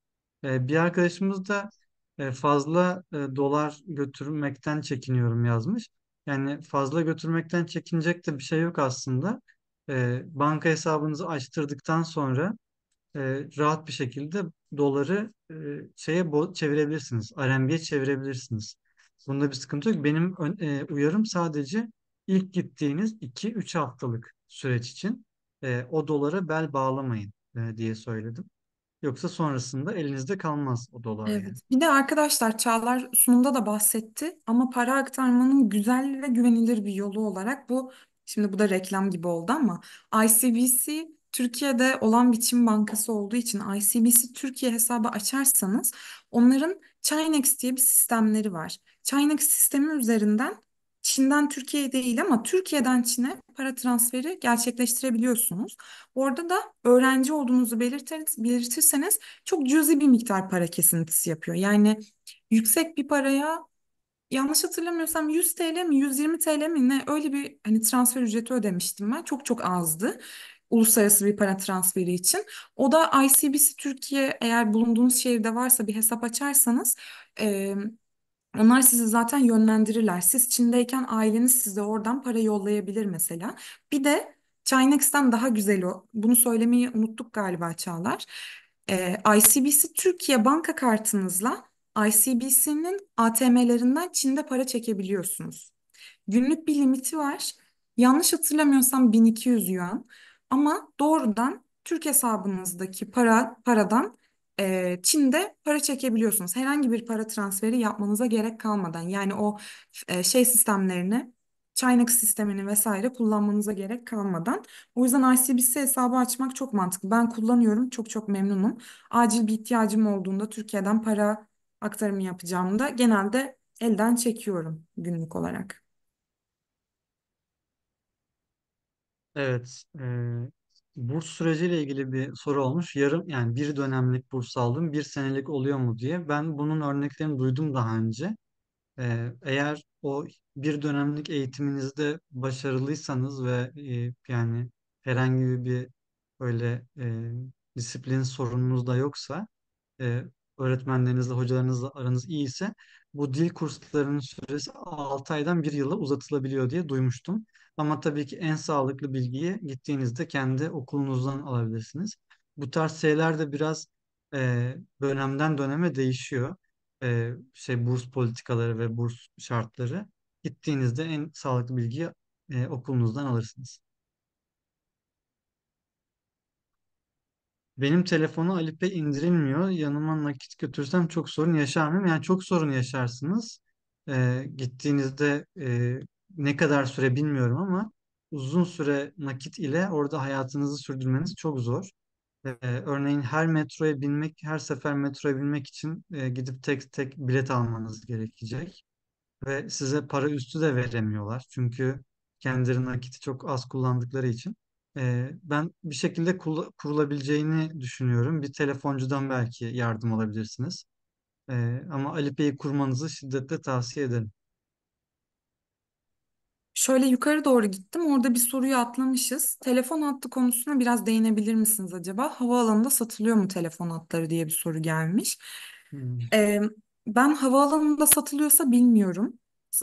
E, bir arkadaşımız da e, fazla e, dolar götürmekten çekiniyorum yazmış. Yani fazla götürmekten çekinecek de bir şey yok aslında e, banka hesabınızı açtırdıktan sonra e, rahat bir şekilde doları e, şeye çevirebilirsiniz. RMB'ye çevirebilirsiniz. Bunda bir sıkıntı yok. Benim e, uyarım sadece ilk gittiğiniz 2-3 haftalık süreç için e, o dolara bel bağlamayın e, diye söyledim. Yoksa sonrasında elinizde kalmaz o dolar Evet. yani. Bir de arkadaşlar Çağlar sunumda da bahsetti ama para aktarmanın güzel ve güvenilir bir yolu olarak bu Şimdi bu da reklam gibi oldu ama ICBC Türkiye'de olan biçim bankası olduğu için ICBC Türkiye hesabı açarsanız onların Chinex diye bir sistemleri var. Chinex sistemi üzerinden Çin'den Türkiye'ye değil ama Türkiye'den Çin'e para transferi gerçekleştirebiliyorsunuz. Orada da öğrenci olduğunuzu belirtirseniz çok cüzi bir miktar para kesintisi yapıyor. Yani yüksek bir paraya yanlış hatırlamıyorsam 100 TL mi 120 TL mi ne öyle bir hani transfer ücreti ödemiştim ben. Çok çok azdı uluslararası bir para transferi için. O da ICBC Türkiye eğer bulunduğunuz şehirde varsa bir hesap açarsanız e, onlar sizi zaten yönlendirirler. Siz Çin'deyken aileniz size oradan para yollayabilir mesela. Bir de Chinex'ten daha güzel o. Bunu söylemeyi unuttuk galiba Çağlar. E, ICBC Türkiye banka kartınızla ICBC'nin ATM'lerinden Çin'de para çekebiliyorsunuz. Günlük bir limiti var. Yanlış hatırlamıyorsam 1200 yuan ama doğrudan Türk hesabınızdaki para paradan e, Çin'de para çekebiliyorsunuz. Herhangi bir para transferi yapmanıza gerek kalmadan yani o e, şey sistemlerini Çaynak sistemini vesaire kullanmanıza gerek kalmadan. O yüzden ICBC hesabı açmak çok mantıklı. Ben kullanıyorum. Çok çok memnunum. Acil bir ihtiyacım olduğunda Türkiye'den para aktarımı yapacağımda genelde elden çekiyorum günlük olarak. Evet, e, burs süreciyle ilgili bir soru olmuş. Yarım yani bir dönemlik burs aldım, bir senelik oluyor mu diye. Ben bunun örneklerini duydum daha önce. E, eğer o bir dönemlik eğitiminizde başarılıysanız ve e, yani herhangi bir böyle e, disiplin sorununuz da yoksa e, öğretmenlerinizle, hocalarınızla aranız iyi ise bu dil kurslarının süresi 6 aydan 1 yıla uzatılabiliyor diye duymuştum. Ama tabii ki en sağlıklı bilgiyi gittiğinizde kendi okulunuzdan alabilirsiniz. Bu tarz şeyler de biraz e, dönemden döneme değişiyor. E, şey burs politikaları ve burs şartları. Gittiğinizde en sağlıklı bilgiyi e, okulunuzdan alırsınız. Benim telefonu Alipay indirilmiyor. Yanıma nakit götürsem çok sorun yaşar mıyım? Yani çok sorun yaşarsınız. Ee, gittiğinizde e, ne kadar süre bilmiyorum ama uzun süre nakit ile orada hayatınızı sürdürmeniz çok zor. Ee, örneğin her metroya binmek, her sefer metroya binmek için e, gidip tek tek bilet almanız gerekecek. Ve size para üstü de veremiyorlar. Çünkü kendileri nakiti çok az kullandıkları için. Ee, ben bir şekilde kurulabileceğini düşünüyorum. Bir telefoncudan belki yardım alabilirsiniz. Ee, ama Alipay'i kurmanızı şiddetle tavsiye ederim. Şöyle yukarı doğru gittim. Orada bir soruyu atlamışız. Telefon hattı konusuna biraz değinebilir misiniz acaba? Havaalanında satılıyor mu telefon hatları diye bir soru gelmiş. Hmm. Ee, ben havaalanında satılıyorsa bilmiyorum.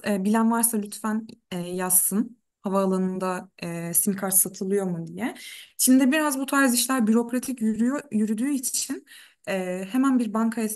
Ee, bilen varsa lütfen e, yazsın havaalanında e, sim kart satılıyor mu diye. Çin'de biraz bu tarz işler bürokratik yürüyor, yürüdüğü için e, hemen bir bankaya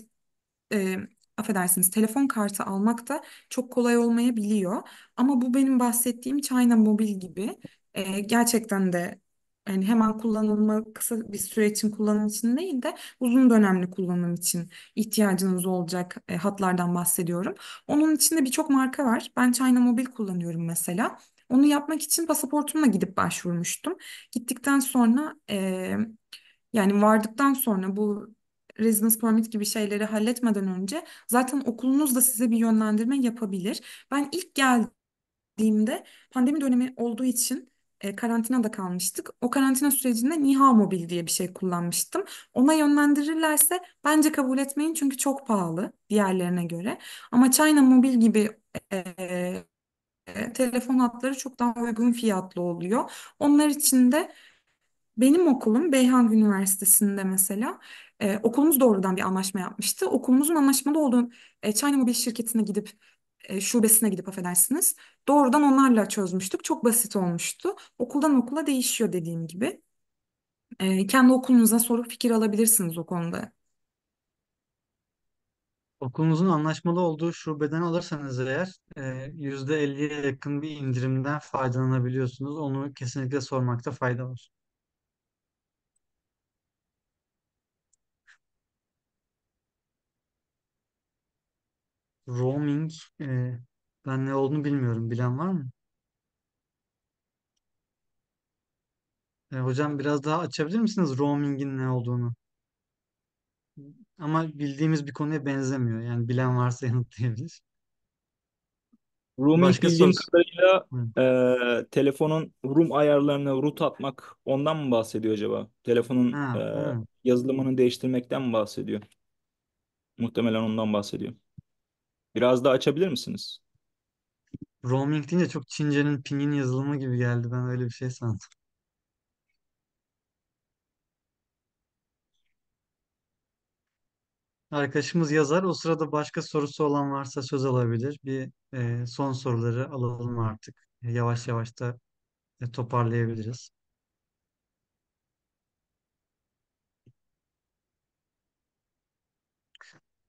e, affedersiniz telefon kartı almak da çok kolay olmayabiliyor. Ama bu benim bahsettiğim China Mobile gibi e, gerçekten de yani hemen kullanılma kısa bir süre için kullanım için değil de uzun dönemli kullanım için ihtiyacınız olacak e, hatlardan bahsediyorum. Onun içinde birçok marka var. Ben China Mobile kullanıyorum mesela. Onu yapmak için pasaportumla gidip başvurmuştum. Gittikten sonra e, yani vardıktan sonra bu residence permit gibi şeyleri halletmeden önce zaten okulunuz da size bir yönlendirme yapabilir. Ben ilk geldiğimde pandemi dönemi olduğu için e, karantinada kalmıştık. O karantina sürecinde Niha Mobil diye bir şey kullanmıştım. Ona yönlendirirlerse bence kabul etmeyin çünkü çok pahalı diğerlerine göre. Ama China Mobil gibi e, e, telefon hatları çok daha uygun fiyatlı oluyor. Onlar için de benim okulum Beyhan Üniversitesi'nde mesela e, okulumuz doğrudan bir anlaşma yapmıştı. Okulumuzun anlaşmalı olduğu e, China Mobil şirketine gidip e, şubesine gidip affedersiniz. Doğrudan onlarla çözmüştük. Çok basit olmuştu. Okuldan okula değişiyor dediğim gibi. E, kendi okulunuza soru fikir alabilirsiniz o konuda. Okulunuzun anlaşmalı olduğu şubeden alırsanız eğer e, %50'ye yakın bir indirimden faydalanabiliyorsunuz. Onu kesinlikle sormakta fayda var. Roaming e, ben ne olduğunu bilmiyorum. Bilen var mı? E, hocam biraz daha açabilir misiniz roaming'in ne olduğunu? Ama bildiğimiz bir konuya benzemiyor. Yani bilen varsa *laughs* yanıtlayabilir. Rooming Başka bildiğim sorusu. kadarıyla Hı. e, telefonun room ayarlarını root atmak ondan mı bahsediyor acaba? Telefonun Ha, e, evet. değiştirmekten mi bahsediyor? Muhtemelen ondan bahsediyor. Biraz daha açabilir misiniz? Roaming deyince çok Çince'nin pingin yazılımı gibi geldi. Ben öyle bir şey sandım. Arkadaşımız yazar. O sırada başka sorusu olan varsa söz alabilir. Bir e, son soruları alalım artık. yavaş yavaş da e, toparlayabiliriz.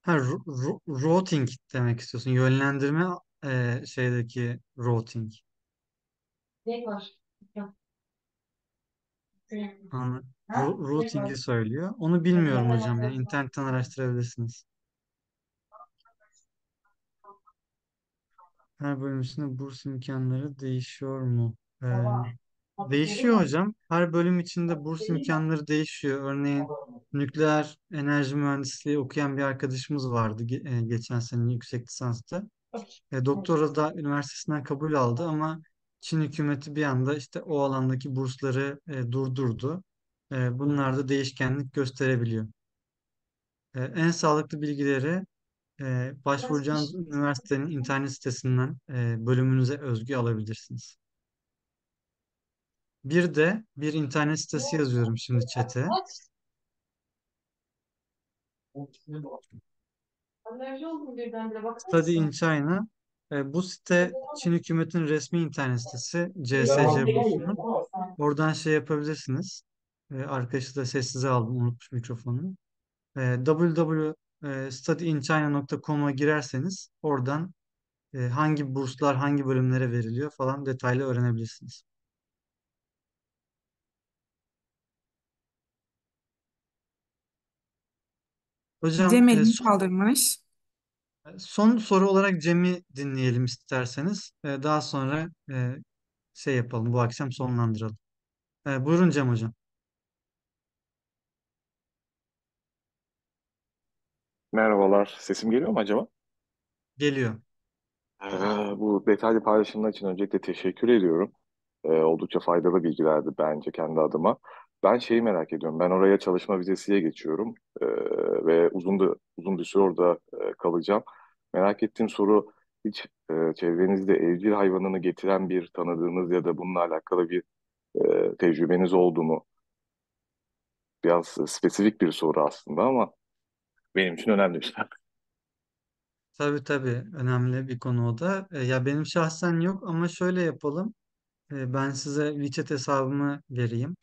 Ha, ro ro routing demek istiyorsun. Yönlendirme e, şeydeki routing. Ne var? Anladım. Ha? Ru- Routing'i söylüyor. Onu bilmiyorum hocam. Yani internetten araştırabilirsiniz. Her bölüm içinde burs imkanları değişiyor mu? Ee, değişiyor hocam. Her bölüm içinde burs imkanları değişiyor. Örneğin nükleer enerji mühendisliği okuyan bir arkadaşımız vardı ge- geçen sene yüksek lisansta. E, doktora da üniversitesinden kabul aldı ama Çin hükümeti bir anda işte o alandaki bursları e, durdurdu e, bunlar da değişkenlik gösterebiliyor. E, en sağlıklı bilgileri e, başvuracağınız üniversitenin internet sitesinden e, bölümünüze özgü alabilirsiniz. Bir de bir internet sitesi yazıyorum şimdi çete. Study in China. E, bu site Çin hükümetinin resmi internet sitesi CSC Oradan şey yapabilirsiniz. E, arkadaşı da sessize aldım. Unutmuş mikrofonu. Ee, e, www.studyinchina.com'a girerseniz oradan e, hangi burslar hangi bölümlere veriliyor falan detaylı öğrenebilirsiniz. Hocam Cem e, elini son, kaldırmış. E, son soru olarak Cem'i dinleyelim isterseniz. E, daha sonra e, şey yapalım bu akşam sonlandıralım. E, buyurun Cem hocam. Merhabalar. Sesim geliyor mu acaba? Geliyor. Ee, bu detaylı paylaşımlar için öncelikle teşekkür ediyorum. Ee, oldukça faydalı bilgilerdi bence kendi adıma. Ben şeyi merak ediyorum. Ben oraya çalışma vizesiye geçiyorum ee, ve uzun da uzun bir süre orada e, kalacağım. Merak ettiğim soru hiç e, çevrenizde evcil hayvanını getiren bir tanıdığınız ya da bununla alakalı bir e, tecrübeniz oldu mu? Biraz e, spesifik bir soru aslında ama benim için önemli bir şey. Tabii tabii önemli bir konu o da. E, ya benim şahsen yok ama şöyle yapalım. E, ben size WeChat hesabımı vereyim.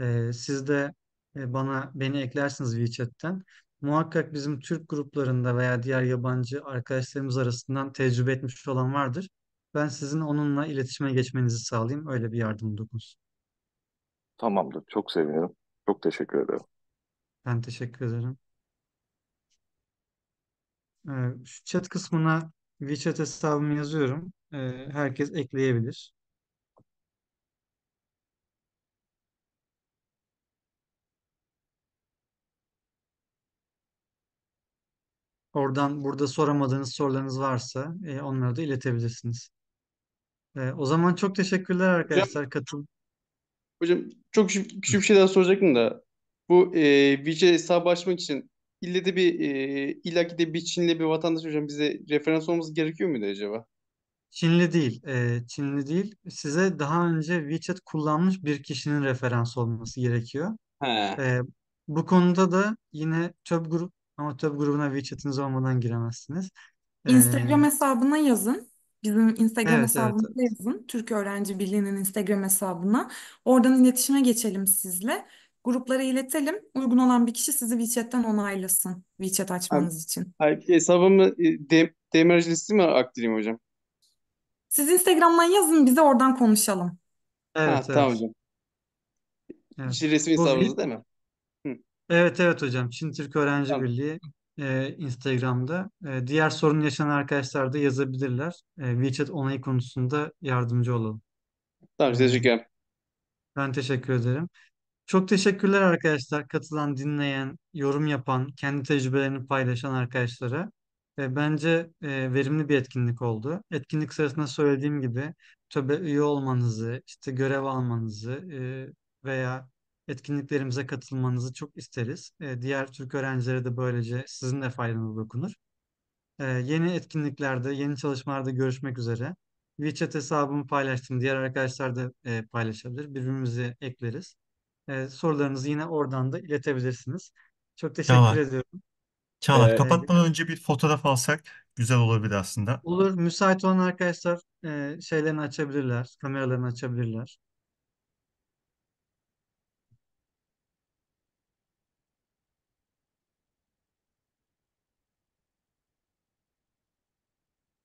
E, siz de e, bana beni eklersiniz WeChat'ten. Muhakkak bizim Türk gruplarında veya diğer yabancı arkadaşlarımız arasından tecrübe etmiş olan vardır. Ben sizin onunla iletişime geçmenizi sağlayayım. Öyle bir yardım dokunsun. Tamamdır. Çok sevinirim. Çok teşekkür ederim. Ben teşekkür ederim. Ee, şu chat kısmına WeChat hesabımı yazıyorum. Ee, herkes ekleyebilir. Oradan burada soramadığınız sorularınız varsa e, onları da iletebilirsiniz. E, o zaman çok teşekkürler arkadaşlar katıl. Hocam çok küçük, küçük bir şey daha soracaktım da bu e, VC hesabı açmak için ille de bir e, illa de bir Çinli bir vatandaş hocam bize referans olması gerekiyor muydu acaba? Çinli değil. E, Çinli değil. Size daha önce WeChat kullanmış bir kişinin referans olması gerekiyor. He. E, bu konuda da yine TÖB grup ama TÖB grubuna WeChat'iniz olmadan giremezsiniz. E, Instagram hesabına yazın. Bizim Instagram evet, hesabımıza evet, evet. yazın. Türk Öğrenci Birliği'nin Instagram hesabına. Oradan iletişime geçelim sizle gruplara iletelim. Uygun olan bir kişi sizi WeChat'ten onaylasın. WeChat açmanız Abi, için. Abi, hesabımı de, demirci listi mi aktarayım hocam? Siz Instagram'dan yazın bize oradan konuşalım. Evet, ha, evet. tamam hocam. Evet. Şimdi resmi hesabınızı değil mi? Hı. Evet evet hocam. Çin Türk Öğrenci tamam. Birliği e, Instagram'da. E, diğer sorun yaşayan arkadaşlar da yazabilirler. E, WeChat onayı konusunda yardımcı olalım. Tamam, teşekkür ederim. Ben teşekkür ederim. Çok teşekkürler arkadaşlar katılan, dinleyen, yorum yapan, kendi tecrübelerini paylaşan arkadaşlara. E, bence e, verimli bir etkinlik oldu. Etkinlik sırasında söylediğim gibi tabii üye olmanızı, işte görev almanızı e, veya etkinliklerimize katılmanızı çok isteriz. E, diğer Türk öğrencilere de böylece sizin de faydanız dokunur. E, yeni etkinliklerde, yeni çalışmalarda görüşmek üzere. WeChat hesabımı paylaştım. Diğer arkadaşlar da e, paylaşabilir. Birbirimizi ekleriz sorularınızı yine oradan da iletebilirsiniz. Çok teşekkür Tamam. ediyorum. Çağlar, Ee, kapatmadan önce bir fotoğraf alsak güzel olabilir aslında. olur. Müsait olan arkadaşlar e, şeylerini açabilirler. Kameralarını açabilirler.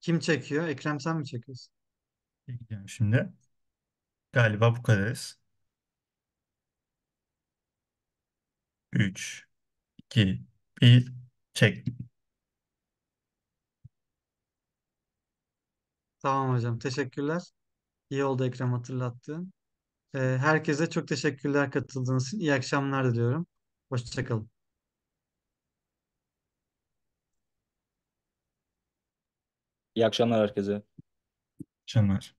Kim çekiyor? Ekrem sen mi çekiyorsun? Gidiyorum şimdi. Galiba bu kadarız. 3, 2, 1, çek. Tamam hocam. Teşekkürler. İyi oldu Ekrem hatırlattığın. Ee, herkese çok teşekkürler katıldığınız için. İyi akşamlar diliyorum. Hoşçakalın. İyi akşamlar herkese. İyi akşamlar.